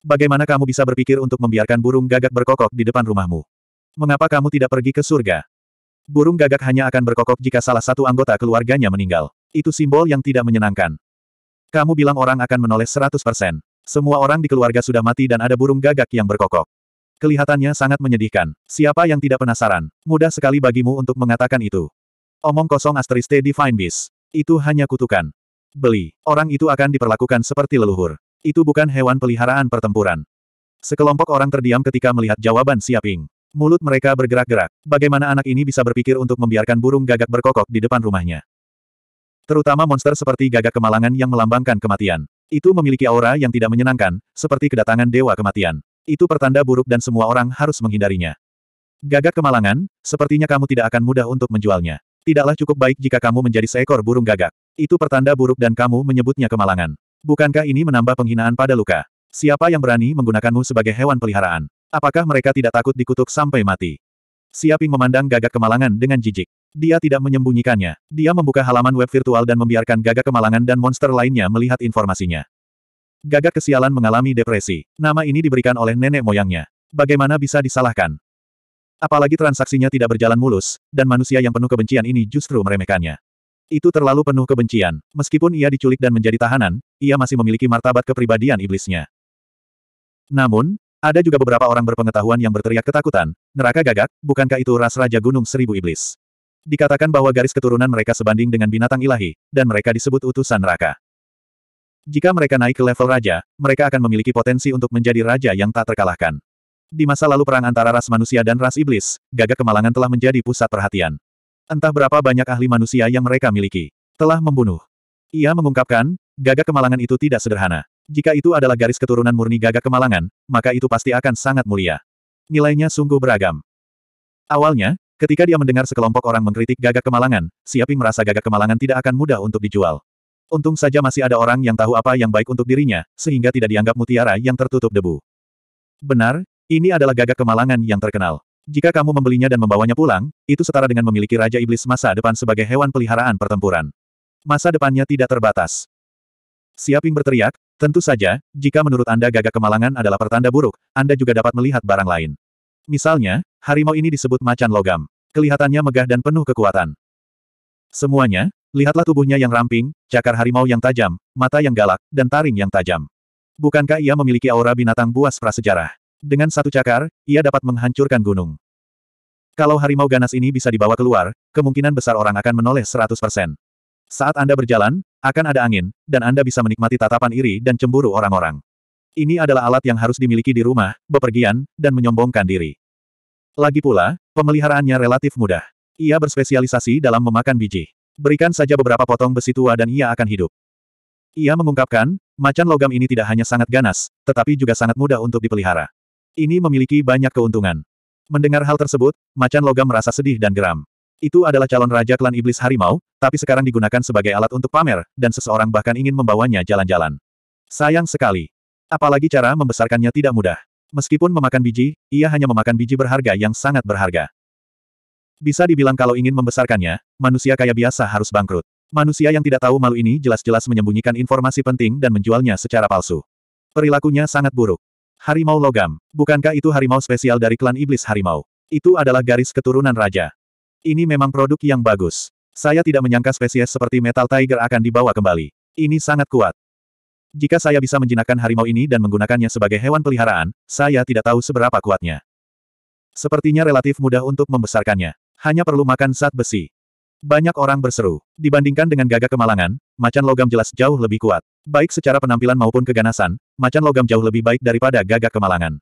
Bagaimana kamu bisa berpikir untuk membiarkan burung gagak berkokok di depan rumahmu? Mengapa kamu tidak pergi ke surga? Burung gagak hanya akan berkokok jika salah satu anggota keluarganya meninggal. Itu simbol yang tidak menyenangkan. Kamu bilang orang akan menoleh 100%. Semua orang di keluarga sudah mati dan ada burung gagak yang berkokok. Kelihatannya sangat menyedihkan. Siapa yang tidak penasaran? Mudah sekali bagimu untuk mengatakan itu. Omong kosong asterisk divine beast. Itu hanya kutukan. Beli. Orang itu akan diperlakukan seperti leluhur. Itu bukan hewan peliharaan pertempuran. Sekelompok orang terdiam ketika melihat jawaban Siaping. Mulut mereka bergerak-gerak. Bagaimana anak ini bisa berpikir untuk membiarkan burung gagak berkokok di depan rumahnya? Terutama monster seperti gagak kemalangan yang melambangkan kematian. Itu memiliki aura yang tidak menyenangkan, seperti kedatangan dewa kematian. Itu pertanda buruk dan semua orang harus menghindarinya. Gagak kemalangan, sepertinya kamu tidak akan mudah untuk menjualnya. Tidaklah cukup baik jika kamu menjadi seekor burung gagak. Itu pertanda buruk dan kamu menyebutnya kemalangan. Bukankah ini menambah penghinaan pada Luka? Siapa yang berani menggunakanmu sebagai hewan peliharaan? Apakah mereka tidak takut dikutuk sampai mati? Siaping memandang gagak kemalangan dengan jijik. Dia tidak menyembunyikannya. Dia membuka halaman web virtual dan membiarkan gagak kemalangan dan monster lainnya melihat informasinya. Gagak kesialan mengalami depresi. Nama ini diberikan oleh nenek moyangnya. Bagaimana bisa disalahkan? Apalagi transaksinya tidak berjalan mulus, dan manusia yang penuh kebencian ini justru meremehkannya. Itu terlalu penuh kebencian. Meskipun ia diculik dan menjadi tahanan, ia masih memiliki martabat kepribadian iblisnya. Namun, ada juga beberapa orang berpengetahuan yang berteriak ketakutan, neraka gagak, bukankah itu ras Raja Gunung Seribu Iblis? Dikatakan bahwa garis keturunan mereka sebanding dengan binatang ilahi, dan mereka disebut utusan neraka. Jika mereka naik ke level raja, mereka akan memiliki potensi untuk menjadi raja yang tak terkalahkan. Di masa lalu perang antara ras manusia dan ras iblis, gagak kemalangan telah menjadi pusat perhatian. Entah berapa banyak ahli manusia yang mereka miliki. Telah membunuh. Ia mengungkapkan, gagak kemalangan itu tidak sederhana. Jika itu adalah garis keturunan murni gagak kemalangan, maka itu pasti akan sangat mulia. Nilainya sungguh beragam. Awalnya, ketika dia mendengar sekelompok orang mengkritik gagak kemalangan, Siaping merasa gagak kemalangan tidak akan mudah untuk dijual. Untung saja masih ada orang yang tahu apa yang baik untuk dirinya, sehingga tidak dianggap mutiara yang tertutup debu. Benar, ini adalah gagak kemalangan yang terkenal. Jika kamu membelinya dan membawanya pulang, itu setara dengan memiliki Raja Iblis masa depan sebagai hewan peliharaan pertempuran. Masa depannya tidak terbatas. Siaping berteriak, tentu saja, jika menurut Anda gagak kemalangan adalah pertanda buruk, Anda juga dapat melihat barang lain. Misalnya, harimau ini disebut macan logam. Kelihatannya megah dan penuh kekuatan. Semuanya, lihatlah tubuhnya yang ramping, cakar harimau yang tajam, mata yang galak, dan taring yang tajam. Bukankah ia memiliki aura binatang buas prasejarah? Dengan satu cakar, ia dapat menghancurkan gunung. Kalau harimau ganas ini bisa dibawa keluar, kemungkinan besar orang akan menoleh 100%. Saat Anda berjalan, akan ada angin, dan Anda bisa menikmati tatapan iri dan cemburu orang-orang. Ini adalah alat yang harus dimiliki di rumah, bepergian, dan menyombongkan diri. Lagi pula, pemeliharaannya relatif mudah. Ia berspesialisasi dalam memakan biji. Berikan saja beberapa potong besi tua dan ia akan hidup. Ia mengungkapkan, macan logam ini tidak hanya sangat ganas, tetapi juga sangat mudah untuk dipelihara. Ini memiliki banyak keuntungan. Mendengar hal tersebut, Macan Logam merasa sedih dan geram. Itu adalah calon raja klan iblis harimau, tapi sekarang digunakan sebagai alat untuk pamer, dan seseorang bahkan ingin membawanya jalan-jalan. Sayang sekali. Apalagi cara membesarkannya tidak mudah. Meskipun memakan biji, ia hanya memakan biji berharga yang sangat berharga. Bisa dibilang kalau ingin membesarkannya, manusia kaya biasa harus bangkrut. Manusia yang tidak tahu malu ini jelas-jelas menyembunyikan informasi penting dan menjualnya secara palsu. Perilakunya sangat buruk. Harimau logam. Bukankah itu harimau spesial dari klan iblis harimau? Itu adalah garis keturunan raja. Ini memang produk yang bagus. Saya tidak menyangka spesies seperti Metal Tiger akan dibawa kembali. Ini sangat kuat. Jika saya bisa menjinakkan harimau ini dan menggunakannya sebagai hewan peliharaan, saya tidak tahu seberapa kuatnya. Sepertinya relatif mudah untuk membesarkannya. Hanya perlu makan saat besi. Banyak orang berseru. Dibandingkan dengan gagak kemalangan, macan logam jelas jauh lebih kuat. Baik secara penampilan maupun keganasan, macan logam jauh lebih baik daripada gagak kemalangan.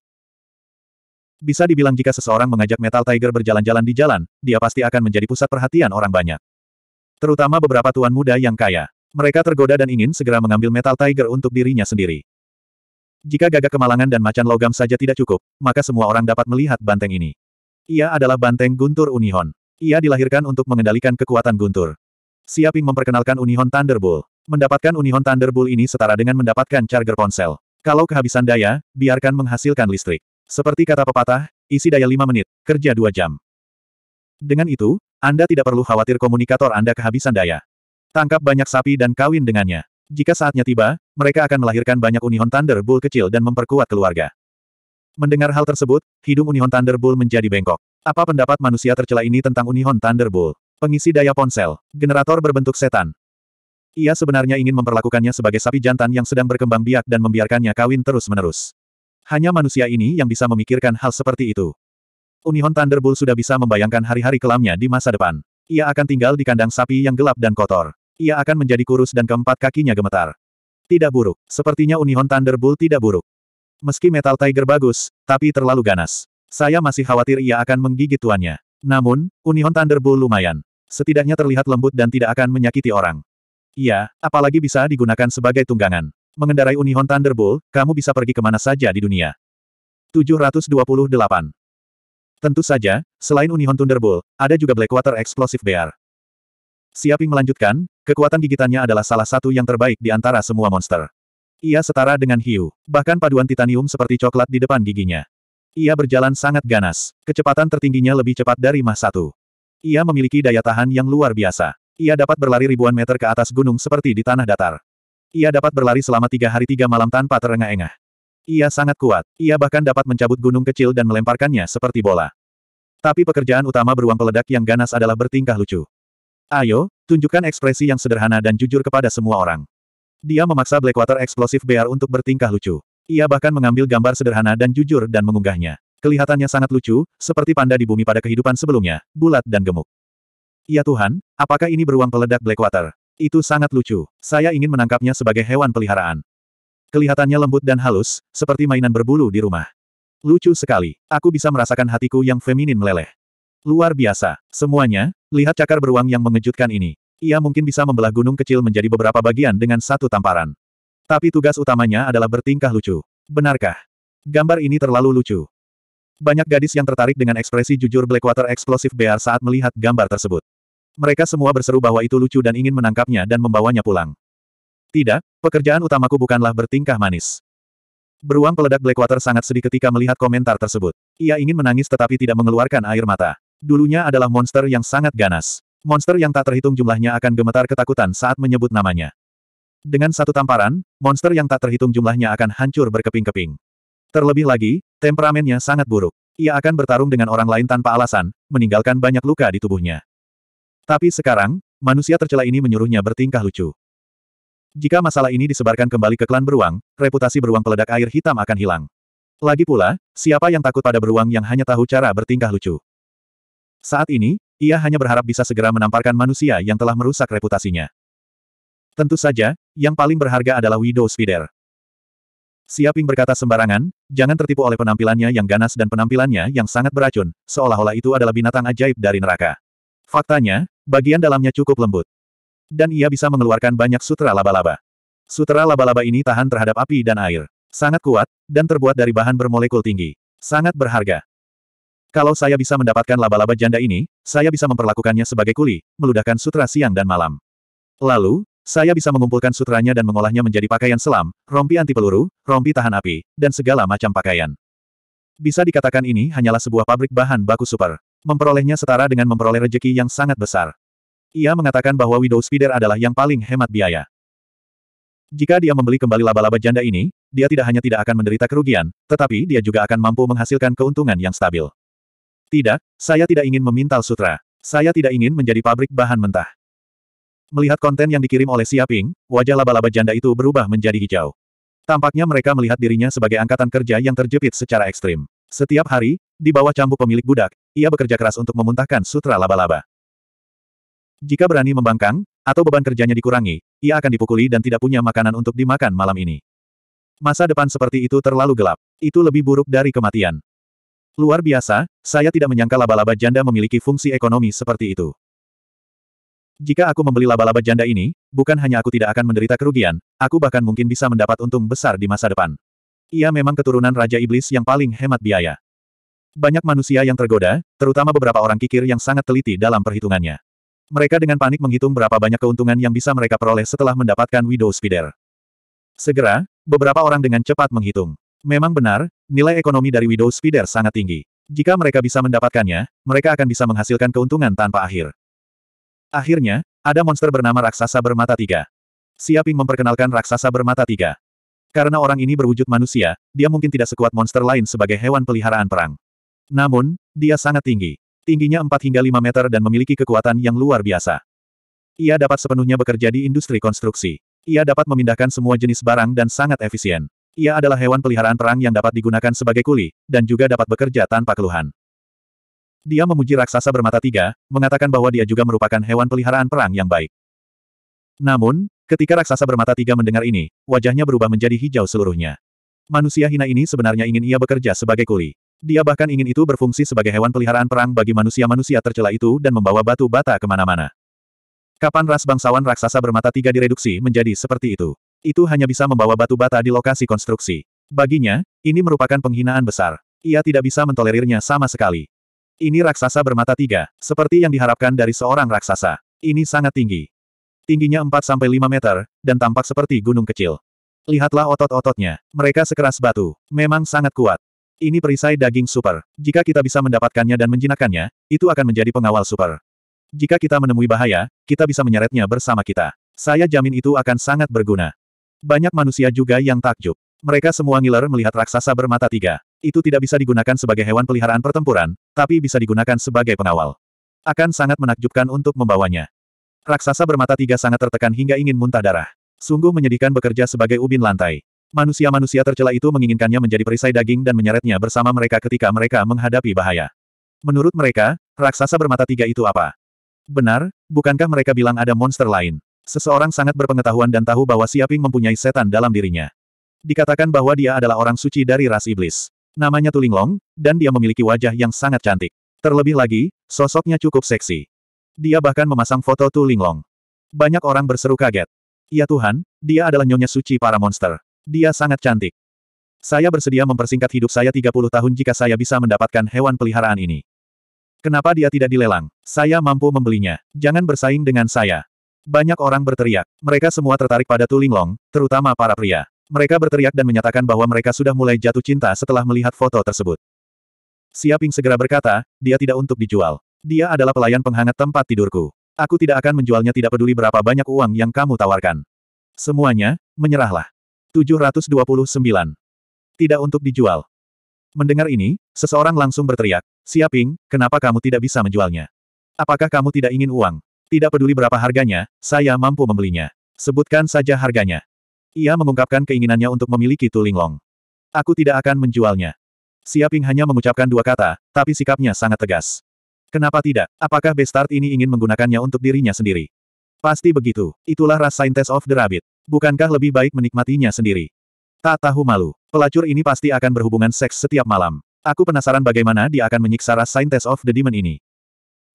Bisa dibilang jika seseorang mengajak Metal Tiger berjalan-jalan di jalan, dia pasti akan menjadi pusat perhatian orang banyak. Terutama beberapa tuan muda yang kaya. Mereka tergoda dan ingin segera mengambil Metal Tiger untuk dirinya sendiri. Jika gagak kemalangan dan macan logam saja tidak cukup, maka semua orang dapat melihat banteng ini. Ia adalah banteng guntur Unihon. Ia dilahirkan untuk mengendalikan kekuatan guntur. Siaping memperkenalkan Unihon Thunderbolt. Mendapatkan Unihon Thunderbolt ini setara dengan mendapatkan charger ponsel. Kalau kehabisan daya, biarkan menghasilkan listrik. Seperti kata pepatah, isi daya 5 menit, kerja 2 jam. Dengan itu, Anda tidak perlu khawatir komunikator Anda kehabisan daya. Tangkap banyak sapi dan kawin dengannya. Jika saatnya tiba, mereka akan melahirkan banyak Unihon Thunderbolt kecil dan memperkuat keluarga. Mendengar hal tersebut, hidung Unihon Thunderbolt menjadi bengkok. Apa pendapat manusia tercela ini tentang Unihon Thunderbolt? Pengisi daya ponsel. Generator berbentuk setan. Ia sebenarnya ingin memperlakukannya sebagai sapi jantan yang sedang berkembang biak dan membiarkannya kawin terus-menerus. Hanya manusia ini yang bisa memikirkan hal seperti itu. Unihon Thunderbolt sudah bisa membayangkan hari-hari kelamnya di masa depan. Ia akan tinggal di kandang sapi yang gelap dan kotor. Ia akan menjadi kurus dan keempat kakinya gemetar. Tidak buruk. Sepertinya Unihon Thunderbolt tidak buruk. Meski Metal Tiger bagus, tapi terlalu ganas. Saya masih khawatir ia akan menggigit tuannya. Namun, Union Thunderbolt lumayan. Setidaknya terlihat lembut dan tidak akan menyakiti orang. Iya, apalagi bisa digunakan sebagai tunggangan. Mengendarai Union Thunderbolt, kamu bisa pergi kemana saja di dunia. 728. Tentu saja, selain Union Thunderbolt, ada juga Blackwater Explosive Bear. Siaping melanjutkan, kekuatan gigitannya adalah salah satu yang terbaik di antara semua monster. Ia setara dengan hiu, bahkan paduan titanium seperti coklat di depan giginya. Ia berjalan sangat ganas. Kecepatan tertingginya lebih cepat dari Mah Satu. Ia memiliki daya tahan yang luar biasa. Ia dapat berlari ribuan meter ke atas gunung seperti di tanah datar. Ia dapat berlari selama tiga hari tiga malam tanpa terengah-engah. Ia sangat kuat. Ia bahkan dapat mencabut gunung kecil dan melemparkannya seperti bola. Tapi pekerjaan utama beruang peledak yang ganas adalah bertingkah lucu. Ayo, tunjukkan ekspresi yang sederhana dan jujur kepada semua orang. Dia memaksa Blackwater Explosive Bear untuk bertingkah lucu. Ia bahkan mengambil gambar sederhana dan jujur dan mengunggahnya. Kelihatannya sangat lucu, seperti panda di bumi pada kehidupan sebelumnya, bulat dan gemuk. Ya Tuhan, apakah ini beruang peledak Blackwater? Itu sangat lucu. Saya ingin menangkapnya sebagai hewan peliharaan. Kelihatannya lembut dan halus, seperti mainan berbulu di rumah. Lucu sekali. Aku bisa merasakan hatiku yang feminin meleleh. Luar biasa. Semuanya, lihat cakar beruang yang mengejutkan ini. Ia mungkin bisa membelah gunung kecil menjadi beberapa bagian dengan satu tamparan. Tapi tugas utamanya adalah bertingkah lucu. Benarkah? Gambar ini terlalu lucu. Banyak gadis yang tertarik dengan ekspresi jujur Blackwater Explosive Bear saat melihat gambar tersebut. Mereka semua berseru bahwa itu lucu dan ingin menangkapnya dan membawanya pulang. Tidak, pekerjaan utamaku bukanlah bertingkah manis. Beruang peledak Blackwater sangat sedih ketika melihat komentar tersebut. Ia ingin menangis tetapi tidak mengeluarkan air mata. Dulunya adalah monster yang sangat ganas. Monster yang tak terhitung jumlahnya akan gemetar ketakutan saat menyebut namanya. Dengan satu tamparan, monster yang tak terhitung jumlahnya akan hancur berkeping-keping. Terlebih lagi, temperamennya sangat buruk. Ia akan bertarung dengan orang lain tanpa alasan, meninggalkan banyak luka di tubuhnya. Tapi sekarang, manusia tercela ini menyuruhnya bertingkah lucu. Jika masalah ini disebarkan kembali ke klan beruang, reputasi beruang peledak air hitam akan hilang. Lagi pula, siapa yang takut pada beruang yang hanya tahu cara bertingkah lucu? Saat ini, ia hanya berharap bisa segera menamparkan manusia yang telah merusak reputasinya. Tentu saja, yang paling berharga adalah Widow Spider. Siaping berkata sembarangan, jangan tertipu oleh penampilannya yang ganas dan penampilannya yang sangat beracun, seolah-olah itu adalah binatang ajaib dari neraka. Faktanya, bagian dalamnya cukup lembut. Dan ia bisa mengeluarkan banyak sutra laba-laba. Sutra laba-laba ini tahan terhadap api dan air. Sangat kuat, dan terbuat dari bahan bermolekul tinggi. Sangat berharga. Kalau saya bisa mendapatkan laba-laba janda ini, saya bisa memperlakukannya sebagai kuli, meludahkan sutra siang dan malam. Lalu, saya bisa mengumpulkan sutranya dan mengolahnya menjadi pakaian selam, rompi anti peluru, rompi tahan api, dan segala macam pakaian. Bisa dikatakan ini hanyalah sebuah pabrik bahan baku super. Memperolehnya setara dengan memperoleh rejeki yang sangat besar. Ia mengatakan bahwa Widow Spider adalah yang paling hemat biaya. Jika dia membeli kembali laba-laba janda ini, dia tidak hanya tidak akan menderita kerugian, tetapi dia juga akan mampu menghasilkan keuntungan yang stabil. Tidak, saya tidak ingin memintal sutra. Saya tidak ingin menjadi pabrik bahan mentah. Melihat konten yang dikirim oleh Siaping, wajah laba-laba janda itu berubah menjadi hijau. Tampaknya mereka melihat dirinya sebagai angkatan kerja yang terjepit secara ekstrim. Setiap hari, di bawah cambuk pemilik budak, ia bekerja keras untuk memuntahkan sutra laba-laba. Jika berani membangkang, atau beban kerjanya dikurangi, ia akan dipukuli dan tidak punya makanan untuk dimakan malam ini. Masa depan seperti itu terlalu gelap. Itu lebih buruk dari kematian. Luar biasa, saya tidak menyangka laba-laba janda memiliki fungsi ekonomi seperti itu. Jika aku membeli laba-laba janda ini, bukan hanya aku tidak akan menderita kerugian, aku bahkan mungkin bisa mendapat untung besar di masa depan. Ia memang keturunan Raja Iblis yang paling hemat biaya. Banyak manusia yang tergoda, terutama beberapa orang kikir yang sangat teliti dalam perhitungannya. Mereka dengan panik menghitung berapa banyak keuntungan yang bisa mereka peroleh setelah mendapatkan Widow Spider. Segera, beberapa orang dengan cepat menghitung. Memang benar, nilai ekonomi dari Widow Spider sangat tinggi. Jika mereka bisa mendapatkannya, mereka akan bisa menghasilkan keuntungan tanpa akhir. Akhirnya, ada monster bernama raksasa bermata tiga. Siaping memperkenalkan raksasa bermata tiga. Karena orang ini berwujud manusia, dia mungkin tidak sekuat monster lain sebagai hewan peliharaan perang. Namun, dia sangat tinggi. Tingginya 4 hingga 5 meter dan memiliki kekuatan yang luar biasa. Ia dapat sepenuhnya bekerja di industri konstruksi. Ia dapat memindahkan semua jenis barang dan sangat efisien. Ia adalah hewan peliharaan perang yang dapat digunakan sebagai kuli, dan juga dapat bekerja tanpa keluhan. Dia memuji raksasa bermata tiga, mengatakan bahwa dia juga merupakan hewan peliharaan perang yang baik. Namun, ketika raksasa bermata tiga mendengar ini, wajahnya berubah menjadi hijau seluruhnya. Manusia hina ini sebenarnya ingin ia bekerja sebagai kuli. Dia bahkan ingin itu berfungsi sebagai hewan peliharaan perang bagi manusia-manusia tercela itu dan membawa batu bata kemana-mana. Kapan ras bangsawan raksasa bermata tiga direduksi menjadi seperti itu? Itu hanya bisa membawa batu bata di lokasi konstruksi. Baginya, ini merupakan penghinaan besar. Ia tidak bisa mentolerirnya sama sekali. Ini raksasa bermata tiga, seperti yang diharapkan dari seorang raksasa. Ini sangat tinggi. Tingginya 4-5 meter, dan tampak seperti gunung kecil. Lihatlah otot-ototnya, mereka sekeras batu, memang sangat kuat. Ini perisai daging super. Jika kita bisa mendapatkannya dan menjinakannya, itu akan menjadi pengawal super. Jika kita menemui bahaya, kita bisa menyeretnya bersama kita. Saya jamin itu akan sangat berguna. Banyak manusia juga yang takjub. Mereka semua ngiler melihat raksasa bermata tiga. Itu tidak bisa digunakan sebagai hewan peliharaan pertempuran, tapi bisa digunakan sebagai pengawal. Akan sangat menakjubkan untuk membawanya. Raksasa bermata tiga sangat tertekan hingga ingin muntah darah. Sungguh menyedihkan bekerja sebagai ubin lantai. Manusia-manusia tercela itu menginginkannya menjadi perisai daging dan menyeretnya bersama mereka ketika mereka menghadapi bahaya. Menurut mereka, raksasa bermata tiga itu apa? Benar, bukankah mereka bilang ada monster lain? Seseorang sangat berpengetahuan dan tahu bahwa Siaping mempunyai setan dalam dirinya. Dikatakan bahwa dia adalah orang suci dari ras iblis. Namanya Tulinglong, dan dia memiliki wajah yang sangat cantik. Terlebih lagi, sosoknya cukup seksi. Dia bahkan memasang foto Tulinglong. Banyak orang berseru kaget. Ya Tuhan, dia adalah nyonya suci para monster. Dia sangat cantik. Saya bersedia mempersingkat hidup saya 30 tahun jika saya bisa mendapatkan hewan peliharaan ini. Kenapa dia tidak dilelang? Saya mampu membelinya. Jangan bersaing dengan saya. Banyak orang berteriak. Mereka semua tertarik pada Tulinglong, terutama para pria. Mereka berteriak dan menyatakan bahwa mereka sudah mulai jatuh cinta setelah melihat foto tersebut. Siaping segera berkata, dia tidak untuk dijual. Dia adalah pelayan penghangat tempat tidurku. Aku tidak akan menjualnya tidak peduli berapa banyak uang yang kamu tawarkan. Semuanya, menyerahlah. 729. Tidak untuk dijual. Mendengar ini, seseorang langsung berteriak, Siaping, kenapa kamu tidak bisa menjualnya? Apakah kamu tidak ingin uang? Tidak peduli berapa harganya, saya mampu membelinya. Sebutkan saja harganya. Ia mengungkapkan keinginannya untuk memiliki Tulinglong. Aku tidak akan menjualnya. Siaping hanya mengucapkan dua kata, tapi sikapnya sangat tegas. Kenapa tidak? Apakah Bestart ini ingin menggunakannya untuk dirinya sendiri? Pasti begitu. Itulah ras Scientist of the Rabbit. Bukankah lebih baik menikmatinya sendiri? Tak tahu malu. Pelacur ini pasti akan berhubungan seks setiap malam. Aku penasaran bagaimana dia akan menyiksa ras Scientist of the Demon ini.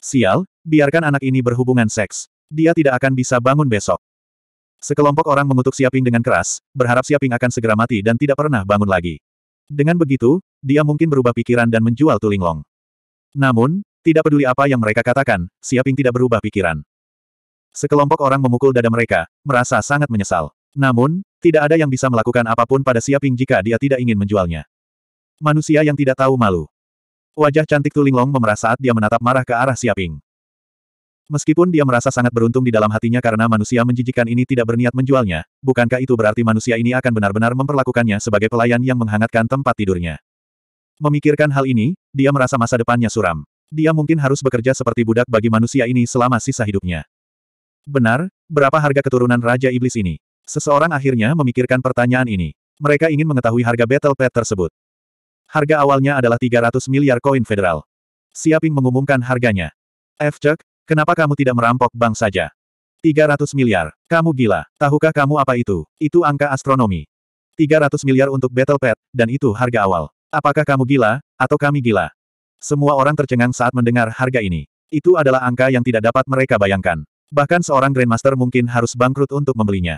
Sial, biarkan anak ini berhubungan seks. Dia tidak akan bisa bangun besok. Sekelompok orang mengutuk Siaping dengan keras, berharap Siaping akan segera mati dan tidak pernah bangun lagi. Dengan begitu, dia mungkin berubah pikiran dan menjual Tulinglong. Namun, tidak peduli apa yang mereka katakan, Siaping tidak berubah pikiran. Sekelompok orang memukul dada mereka, merasa sangat menyesal. Namun, tidak ada yang bisa melakukan apapun pada Siaping jika dia tidak ingin menjualnya. Manusia yang tidak tahu malu. Wajah cantik Tulinglong memerah saat dia menatap marah ke arah Siaping. Meskipun dia merasa sangat beruntung di dalam hatinya karena manusia menjijikan ini tidak berniat menjualnya, bukankah itu berarti manusia ini akan benar-benar memperlakukannya sebagai pelayan yang menghangatkan tempat tidurnya? Memikirkan hal ini, dia merasa masa depannya suram. Dia mungkin harus bekerja seperti budak bagi manusia ini selama sisa hidupnya. Benar, berapa harga keturunan Raja Iblis ini? Seseorang akhirnya memikirkan pertanyaan ini. Mereka ingin mengetahui harga Battle Pet tersebut. Harga awalnya adalah 300 miliar koin federal. Siaping mengumumkan harganya. F. Chuck, Kenapa kamu tidak merampok bank saja? 300 miliar. Kamu gila. Tahukah kamu apa itu? Itu angka astronomi. 300 miliar untuk Battle Pet, dan itu harga awal. Apakah kamu gila, atau kami gila? Semua orang tercengang saat mendengar harga ini. Itu adalah angka yang tidak dapat mereka bayangkan. Bahkan seorang Grandmaster mungkin harus bangkrut untuk membelinya.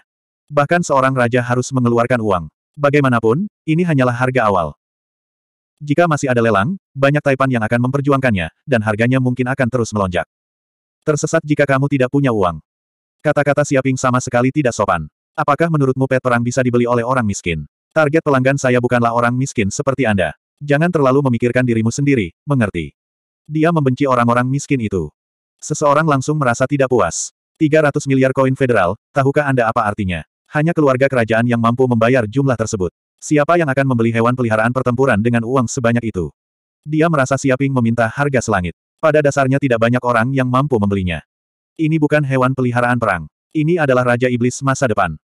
Bahkan seorang raja harus mengeluarkan uang. Bagaimanapun, ini hanyalah harga awal. Jika masih ada lelang, banyak Taipan yang akan memperjuangkannya, dan harganya mungkin akan terus melonjak. Tersesat jika kamu tidak punya uang. Kata-kata Siaping sama sekali tidak sopan. Apakah menurutmu pet perang bisa dibeli oleh orang miskin? Target pelanggan saya bukanlah orang miskin seperti Anda. Jangan terlalu memikirkan dirimu sendiri, mengerti. Dia membenci orang-orang miskin itu. Seseorang langsung merasa tidak puas. 300 miliar koin federal, tahukah Anda apa artinya? Hanya keluarga kerajaan yang mampu membayar jumlah tersebut. Siapa yang akan membeli hewan peliharaan pertempuran dengan uang sebanyak itu? Dia merasa Siaping meminta harga selangit. Pada dasarnya tidak banyak orang yang mampu membelinya. Ini bukan hewan peliharaan perang. Ini adalah Raja Iblis masa depan.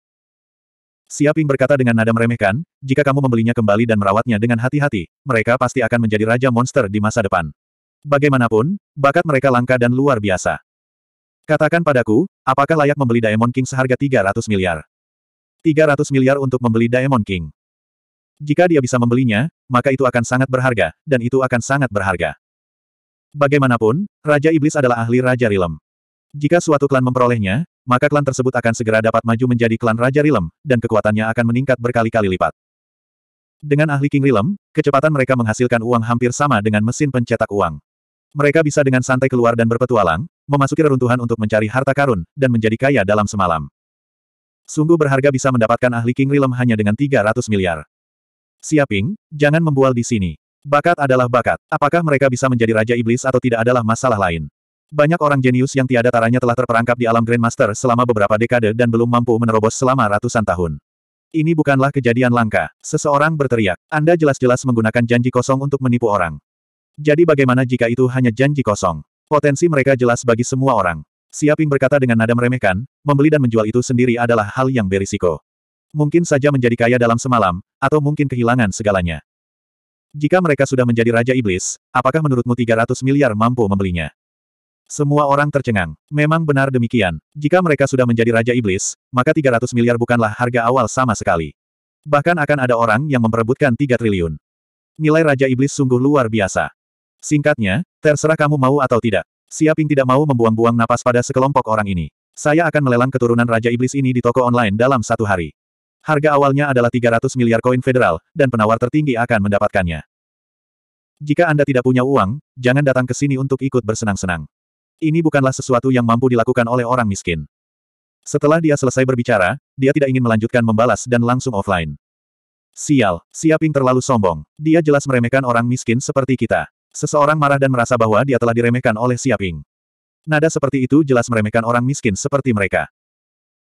Siaping berkata dengan nada meremehkan, jika kamu membelinya kembali dan merawatnya dengan hati-hati, mereka pasti akan menjadi raja monster di masa depan. Bagaimanapun, bakat mereka langka dan luar biasa. Katakan padaku, apakah layak membeli Diamond King seharga 300 miliar? 300 miliar untuk membeli Diamond King. Jika dia bisa membelinya, maka itu akan sangat berharga, dan itu akan sangat berharga. Bagaimanapun, Raja Iblis adalah ahli Raja Rilem. Jika suatu klan memperolehnya, maka klan tersebut akan segera dapat maju menjadi klan Raja Rilem, dan kekuatannya akan meningkat berkali-kali lipat. Dengan ahli King Rilem, kecepatan mereka menghasilkan uang hampir sama dengan mesin pencetak uang. Mereka bisa dengan santai keluar dan berpetualang, memasuki reruntuhan untuk mencari harta karun, dan menjadi kaya dalam semalam. Sungguh berharga bisa mendapatkan ahli King Rilem hanya dengan 300 miliar. Siaping, jangan membual di sini. Bakat adalah bakat. Apakah mereka bisa menjadi Raja Iblis atau tidak adalah masalah lain. Banyak orang jenius yang tiada taranya telah terperangkap di alam Grandmaster selama beberapa dekade dan belum mampu menerobos selama ratusan tahun. Ini bukanlah kejadian langka. Seseorang berteriak, Anda jelas-jelas menggunakan janji kosong untuk menipu orang. Jadi bagaimana jika itu hanya janji kosong? Potensi mereka jelas bagi semua orang. Siaping berkata dengan nada meremehkan, membeli dan menjual itu sendiri adalah hal yang berisiko. Mungkin saja menjadi kaya dalam semalam, atau mungkin kehilangan segalanya. Jika mereka sudah menjadi Raja Iblis, apakah menurutmu 300 miliar mampu membelinya? Semua orang tercengang. Memang benar demikian. Jika mereka sudah menjadi Raja Iblis, maka 300 miliar bukanlah harga awal sama sekali. Bahkan akan ada orang yang memperebutkan 3 triliun. Nilai Raja Iblis sungguh luar biasa. Singkatnya, terserah kamu mau atau tidak. Siaping tidak mau membuang-buang napas pada sekelompok orang ini. Saya akan melelang keturunan Raja Iblis ini di toko online dalam satu hari. Harga awalnya adalah 300 miliar koin federal, dan penawar tertinggi akan mendapatkannya. Jika Anda tidak punya uang, jangan datang ke sini untuk ikut bersenang-senang. Ini bukanlah sesuatu yang mampu dilakukan oleh orang miskin. Setelah dia selesai berbicara, dia tidak ingin melanjutkan membalas dan langsung offline. Sial, Siaping terlalu sombong. Dia jelas meremehkan orang miskin seperti kita. Seseorang marah dan merasa bahwa dia telah diremehkan oleh Siaping. Nada seperti itu jelas meremehkan orang miskin seperti mereka.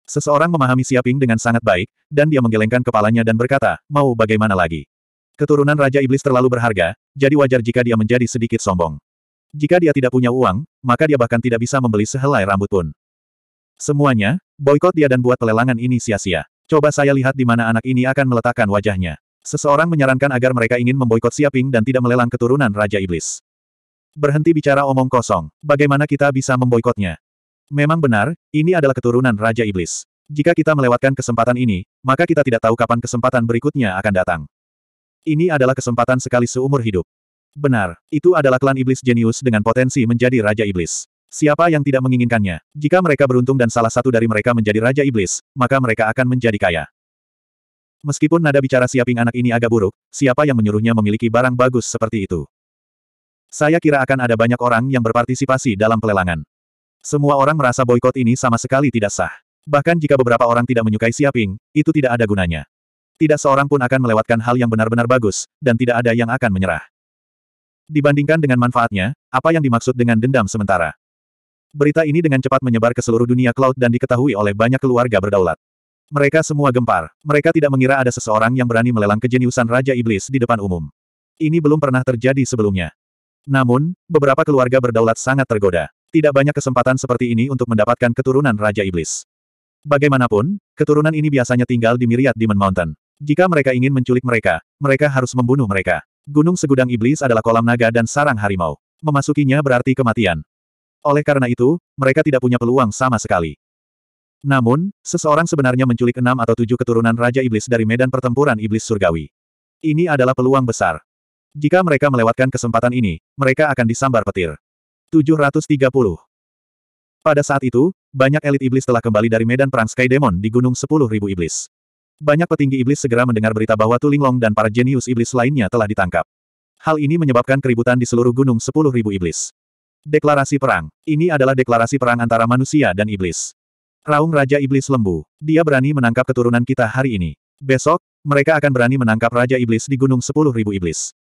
Seseorang memahami Siaping dengan sangat baik, dan dia menggelengkan kepalanya dan berkata, mau bagaimana lagi? Keturunan Raja Iblis terlalu berharga, jadi wajar jika dia menjadi sedikit sombong. Jika dia tidak punya uang, maka dia bahkan tidak bisa membeli sehelai rambut pun. Semuanya, boykot dia dan buat pelelangan ini sia-sia. Coba saya lihat di mana anak ini akan meletakkan wajahnya. Seseorang menyarankan agar mereka ingin memboikot Siaping dan tidak melelang keturunan Raja Iblis. Berhenti bicara omong kosong. Bagaimana kita bisa memboikotnya? Memang benar, ini adalah keturunan Raja Iblis. Jika kita melewatkan kesempatan ini, maka kita tidak tahu kapan kesempatan berikutnya akan datang. Ini adalah kesempatan sekali seumur hidup. Benar, itu adalah klan iblis jenius dengan potensi menjadi Raja Iblis. Siapa yang tidak menginginkannya? Jika mereka beruntung dan salah satu dari mereka menjadi Raja Iblis, maka mereka akan menjadi kaya. Meskipun nada bicara siaping anak ini agak buruk, siapa yang menyuruhnya memiliki barang bagus seperti itu? Saya kira akan ada banyak orang yang berpartisipasi dalam pelelangan. Semua orang merasa boykot ini sama sekali tidak sah. Bahkan jika beberapa orang tidak menyukai Siaping, itu tidak ada gunanya. Tidak seorang pun akan melewatkan hal yang benar-benar bagus, dan tidak ada yang akan menyerah. Dibandingkan dengan manfaatnya, apa yang dimaksud dengan dendam sementara? Berita ini dengan cepat menyebar ke seluruh dunia cloud dan diketahui oleh banyak keluarga berdaulat. Mereka semua gempar. Mereka tidak mengira ada seseorang yang berani melelang kejeniusan Raja Iblis di depan umum. Ini belum pernah terjadi sebelumnya. Namun, beberapa keluarga berdaulat sangat tergoda. Tidak banyak kesempatan seperti ini untuk mendapatkan keturunan Raja Iblis. Bagaimanapun, keturunan ini biasanya tinggal di Myriad Demon Mountain. Jika mereka ingin menculik mereka, mereka harus membunuh mereka. Gunung Segudang Iblis adalah kolam naga dan sarang harimau. Memasukinya berarti kematian. Oleh karena itu, mereka tidak punya peluang sama sekali. Namun, seseorang sebenarnya menculik enam atau tujuh keturunan Raja Iblis dari medan pertempuran Iblis Surgawi. Ini adalah peluang besar. Jika mereka melewatkan kesempatan ini, mereka akan disambar petir. 730. Pada saat itu, banyak elit iblis telah kembali dari medan perang Sky Demon di Gunung 10.000 Iblis. Banyak petinggi iblis segera mendengar berita bahwa Tuling Long dan para jenius iblis lainnya telah ditangkap. Hal ini menyebabkan keributan di seluruh Gunung 10.000 Iblis. Deklarasi Perang Ini adalah deklarasi perang antara manusia dan iblis. Raung Raja Iblis Lembu. Dia berani menangkap keturunan kita hari ini. Besok, mereka akan berani menangkap Raja Iblis di Gunung 10.000 Iblis.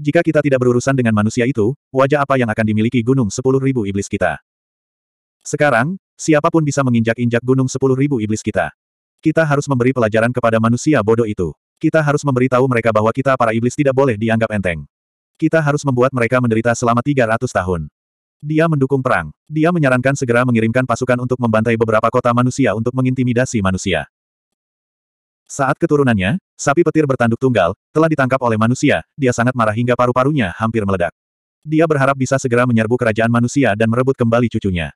Jika kita tidak berurusan dengan manusia itu, wajah apa yang akan dimiliki gunung sepuluh ribu iblis kita? Sekarang, siapapun bisa menginjak-injak gunung sepuluh ribu iblis kita. Kita harus memberi pelajaran kepada manusia bodoh itu. Kita harus memberitahu mereka bahwa kita para iblis tidak boleh dianggap enteng. Kita harus membuat mereka menderita selama 300 tahun. Dia mendukung perang. Dia menyarankan segera mengirimkan pasukan untuk membantai beberapa kota manusia untuk mengintimidasi manusia. Saat keturunannya, sapi petir bertanduk tunggal, telah ditangkap oleh manusia, dia sangat marah hingga paru-parunya hampir meledak. Dia berharap bisa segera menyerbu kerajaan manusia dan merebut kembali cucunya.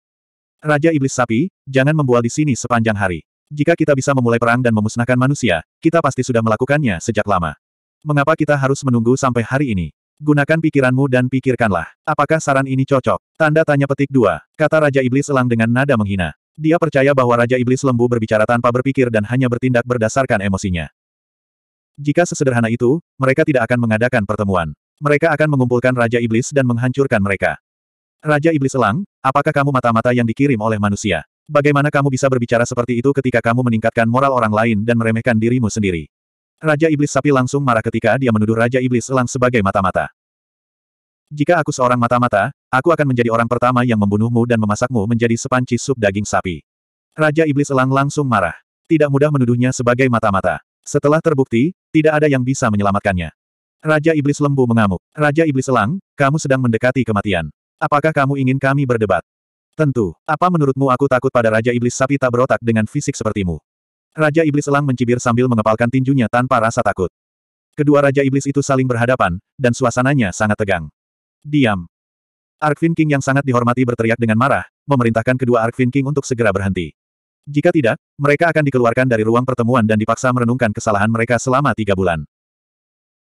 Raja Iblis Sapi, jangan membual di sini sepanjang hari. Jika kita bisa memulai perang dan memusnahkan manusia, kita pasti sudah melakukannya sejak lama. Mengapa kita harus menunggu sampai hari ini? Gunakan pikiranmu dan pikirkanlah, apakah saran ini cocok? Tanda tanya petik dua, kata Raja Iblis elang dengan nada menghina. Dia percaya bahwa Raja Iblis Lembu berbicara tanpa berpikir dan hanya bertindak berdasarkan emosinya. Jika sesederhana itu, mereka tidak akan mengadakan pertemuan. Mereka akan mengumpulkan Raja Iblis dan menghancurkan mereka. Raja Iblis Elang, apakah kamu mata-mata yang dikirim oleh manusia? Bagaimana kamu bisa berbicara seperti itu ketika kamu meningkatkan moral orang lain dan meremehkan dirimu sendiri? Raja Iblis Sapi langsung marah ketika dia menuduh Raja Iblis Elang sebagai mata-mata. Jika aku seorang mata-mata, aku akan menjadi orang pertama yang membunuhmu dan memasakmu menjadi sepanci sup daging sapi. Raja Iblis Elang langsung marah. Tidak mudah menuduhnya sebagai mata-mata. Setelah terbukti, tidak ada yang bisa menyelamatkannya. Raja Iblis Lembu mengamuk. Raja Iblis Elang, kamu sedang mendekati kematian. Apakah kamu ingin kami berdebat? Tentu. Apa menurutmu aku takut pada Raja Iblis Sapi tak berotak dengan fisik sepertimu? Raja Iblis Elang mencibir sambil mengepalkan tinjunya tanpa rasa takut. Kedua Raja Iblis itu saling berhadapan, dan suasananya sangat tegang. Diam. Arkvin King yang sangat dihormati berteriak dengan marah, memerintahkan kedua Arkvin King untuk segera berhenti. Jika tidak, mereka akan dikeluarkan dari ruang pertemuan dan dipaksa merenungkan kesalahan mereka selama tiga bulan.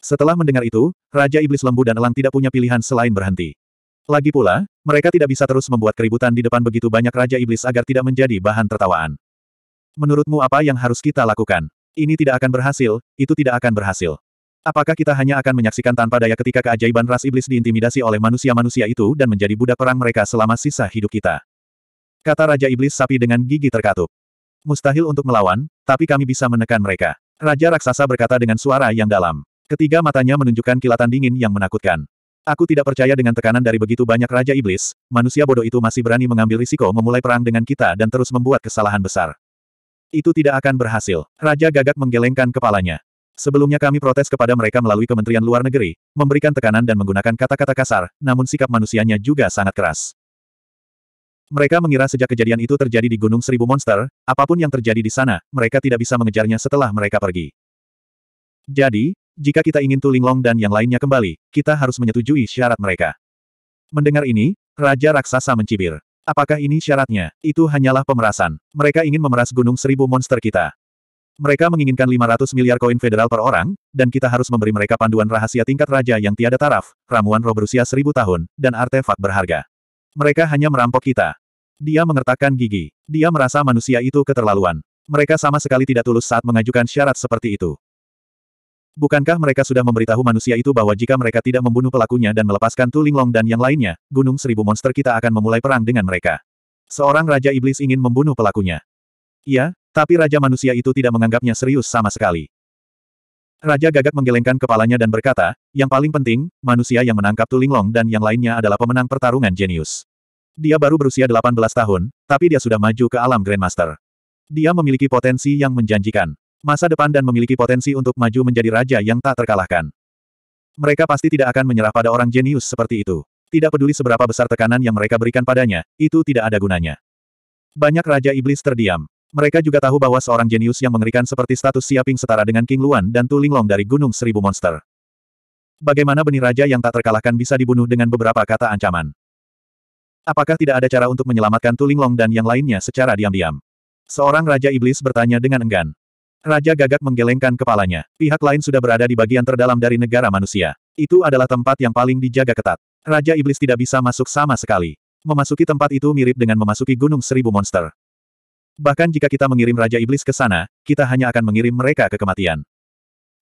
Setelah mendengar itu, Raja Iblis Lembu dan Elang tidak punya pilihan selain berhenti. Lagi pula, mereka tidak bisa terus membuat keributan di depan begitu banyak Raja Iblis agar tidak menjadi bahan tertawaan. Menurutmu apa yang harus kita lakukan? Ini tidak akan berhasil, itu tidak akan berhasil. Apakah kita hanya akan menyaksikan tanpa daya ketika keajaiban ras iblis diintimidasi oleh manusia-manusia itu dan menjadi budak perang mereka selama sisa hidup kita? Kata Raja Iblis Sapi dengan gigi terkatup. Mustahil untuk melawan, tapi kami bisa menekan mereka. Raja Raksasa berkata dengan suara yang dalam. Ketiga matanya menunjukkan kilatan dingin yang menakutkan. Aku tidak percaya dengan tekanan dari begitu banyak Raja Iblis, manusia bodoh itu masih berani mengambil risiko memulai perang dengan kita dan terus membuat kesalahan besar. Itu tidak akan berhasil. Raja gagak menggelengkan kepalanya. Sebelumnya kami protes kepada mereka melalui Kementerian Luar Negeri, memberikan tekanan dan menggunakan kata-kata kasar, namun sikap manusianya juga sangat keras. Mereka mengira sejak kejadian itu terjadi di Gunung Seribu Monster, apapun yang terjadi di sana, mereka tidak bisa mengejarnya setelah mereka pergi. Jadi, jika kita ingin Tulinglong dan yang lainnya kembali, kita harus menyetujui syarat mereka. Mendengar ini, Raja Raksasa mencibir. Apakah ini syaratnya? Itu hanyalah pemerasan. Mereka ingin memeras Gunung Seribu Monster kita. Mereka menginginkan 500 miliar koin federal per orang, dan kita harus memberi mereka panduan rahasia tingkat raja yang tiada taraf, ramuan roh berusia seribu tahun, dan artefak berharga. Mereka hanya merampok kita. Dia mengertakkan gigi. Dia merasa manusia itu keterlaluan. Mereka sama sekali tidak tulus saat mengajukan syarat seperti itu. Bukankah mereka sudah memberitahu manusia itu bahwa jika mereka tidak membunuh pelakunya dan melepaskan Tulinglong dan yang lainnya, Gunung Seribu Monster kita akan memulai perang dengan mereka. Seorang Raja Iblis ingin membunuh pelakunya. Iya, tapi Raja Manusia itu tidak menganggapnya serius sama sekali. Raja Gagak menggelengkan kepalanya dan berkata, yang paling penting, manusia yang menangkap Tulinglong dan yang lainnya adalah pemenang pertarungan jenius. Dia baru berusia 18 tahun, tapi dia sudah maju ke alam Grandmaster. Dia memiliki potensi yang menjanjikan. Masa depan dan memiliki potensi untuk maju menjadi raja yang tak terkalahkan. Mereka pasti tidak akan menyerah pada orang jenius seperti itu. Tidak peduli seberapa besar tekanan yang mereka berikan padanya, itu tidak ada gunanya. Banyak raja iblis terdiam. Mereka juga tahu bahwa seorang jenius yang mengerikan seperti status Siaping setara dengan King Luan dan Tu Linglong dari Gunung Seribu Monster. Bagaimana benih raja yang tak terkalahkan bisa dibunuh dengan beberapa kata ancaman? Apakah tidak ada cara untuk menyelamatkan Tu Linglong dan yang lainnya secara diam-diam? Seorang Raja Iblis bertanya dengan enggan. Raja Gagak menggelengkan kepalanya. Pihak lain sudah berada di bagian terdalam dari negara manusia. Itu adalah tempat yang paling dijaga ketat. Raja Iblis tidak bisa masuk sama sekali. Memasuki tempat itu mirip dengan memasuki Gunung Seribu Monster. Bahkan jika kita mengirim Raja Iblis ke sana, kita hanya akan mengirim mereka ke kematian.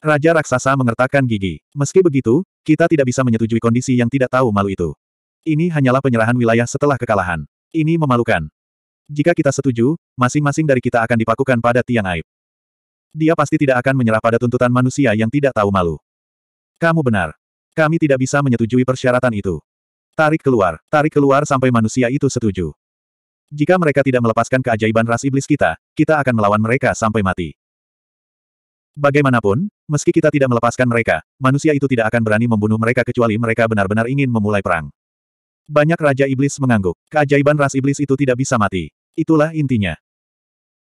Raja Raksasa mengertakkan gigi. Meski begitu, kita tidak bisa menyetujui kondisi yang tidak tahu malu itu. Ini hanyalah penyerahan wilayah setelah kekalahan. Ini memalukan. Jika kita setuju, masing-masing dari kita akan dipakukan pada tiang aib. Dia pasti tidak akan menyerah pada tuntutan manusia yang tidak tahu malu. Kamu benar. Kami tidak bisa menyetujui persyaratan itu. Tarik keluar, tarik keluar sampai manusia itu setuju. Jika mereka tidak melepaskan keajaiban ras iblis kita, kita akan melawan mereka sampai mati. Bagaimanapun, meski kita tidak melepaskan mereka, manusia itu tidak akan berani membunuh mereka kecuali mereka benar-benar ingin memulai perang. Banyak Raja Iblis mengangguk. Keajaiban ras iblis itu tidak bisa mati. Itulah intinya.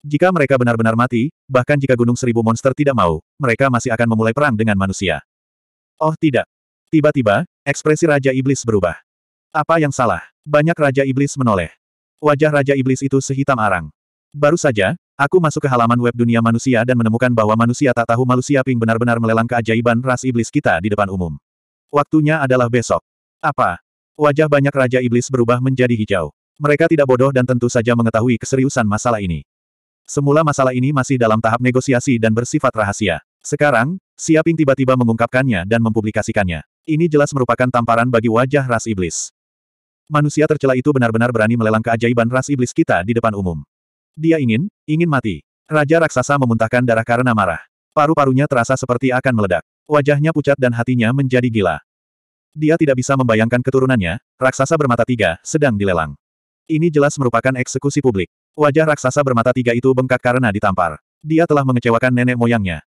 Jika mereka benar-benar mati, bahkan jika Gunung Seribu Monster tidak mau, mereka masih akan memulai perang dengan manusia. Oh tidak. Tiba-tiba, ekspresi Raja Iblis berubah. Apa yang salah? Banyak Raja Iblis menoleh. Wajah Raja Iblis itu sehitam arang. Baru saja, aku masuk ke halaman web dunia manusia dan menemukan bahwa manusia tak tahu malu Ping benar-benar melelang keajaiban ras iblis kita di depan umum. Waktunya adalah besok. Apa? Wajah banyak Raja Iblis berubah menjadi hijau. Mereka tidak bodoh dan tentu saja mengetahui keseriusan masalah ini. Semula masalah ini masih dalam tahap negosiasi dan bersifat rahasia. Sekarang, Siaping tiba-tiba mengungkapkannya dan mempublikasikannya. Ini jelas merupakan tamparan bagi wajah ras iblis. Manusia tercela itu benar-benar berani melelang keajaiban ras iblis kita di depan umum. Dia ingin, ingin mati. Raja raksasa memuntahkan darah karena marah. Paru-parunya terasa seperti akan meledak. Wajahnya pucat dan hatinya menjadi gila. Dia tidak bisa membayangkan keturunannya, raksasa bermata tiga, sedang dilelang. Ini jelas merupakan eksekusi publik. Wajah raksasa bermata tiga itu bengkak karena ditampar. Dia telah mengecewakan nenek moyangnya.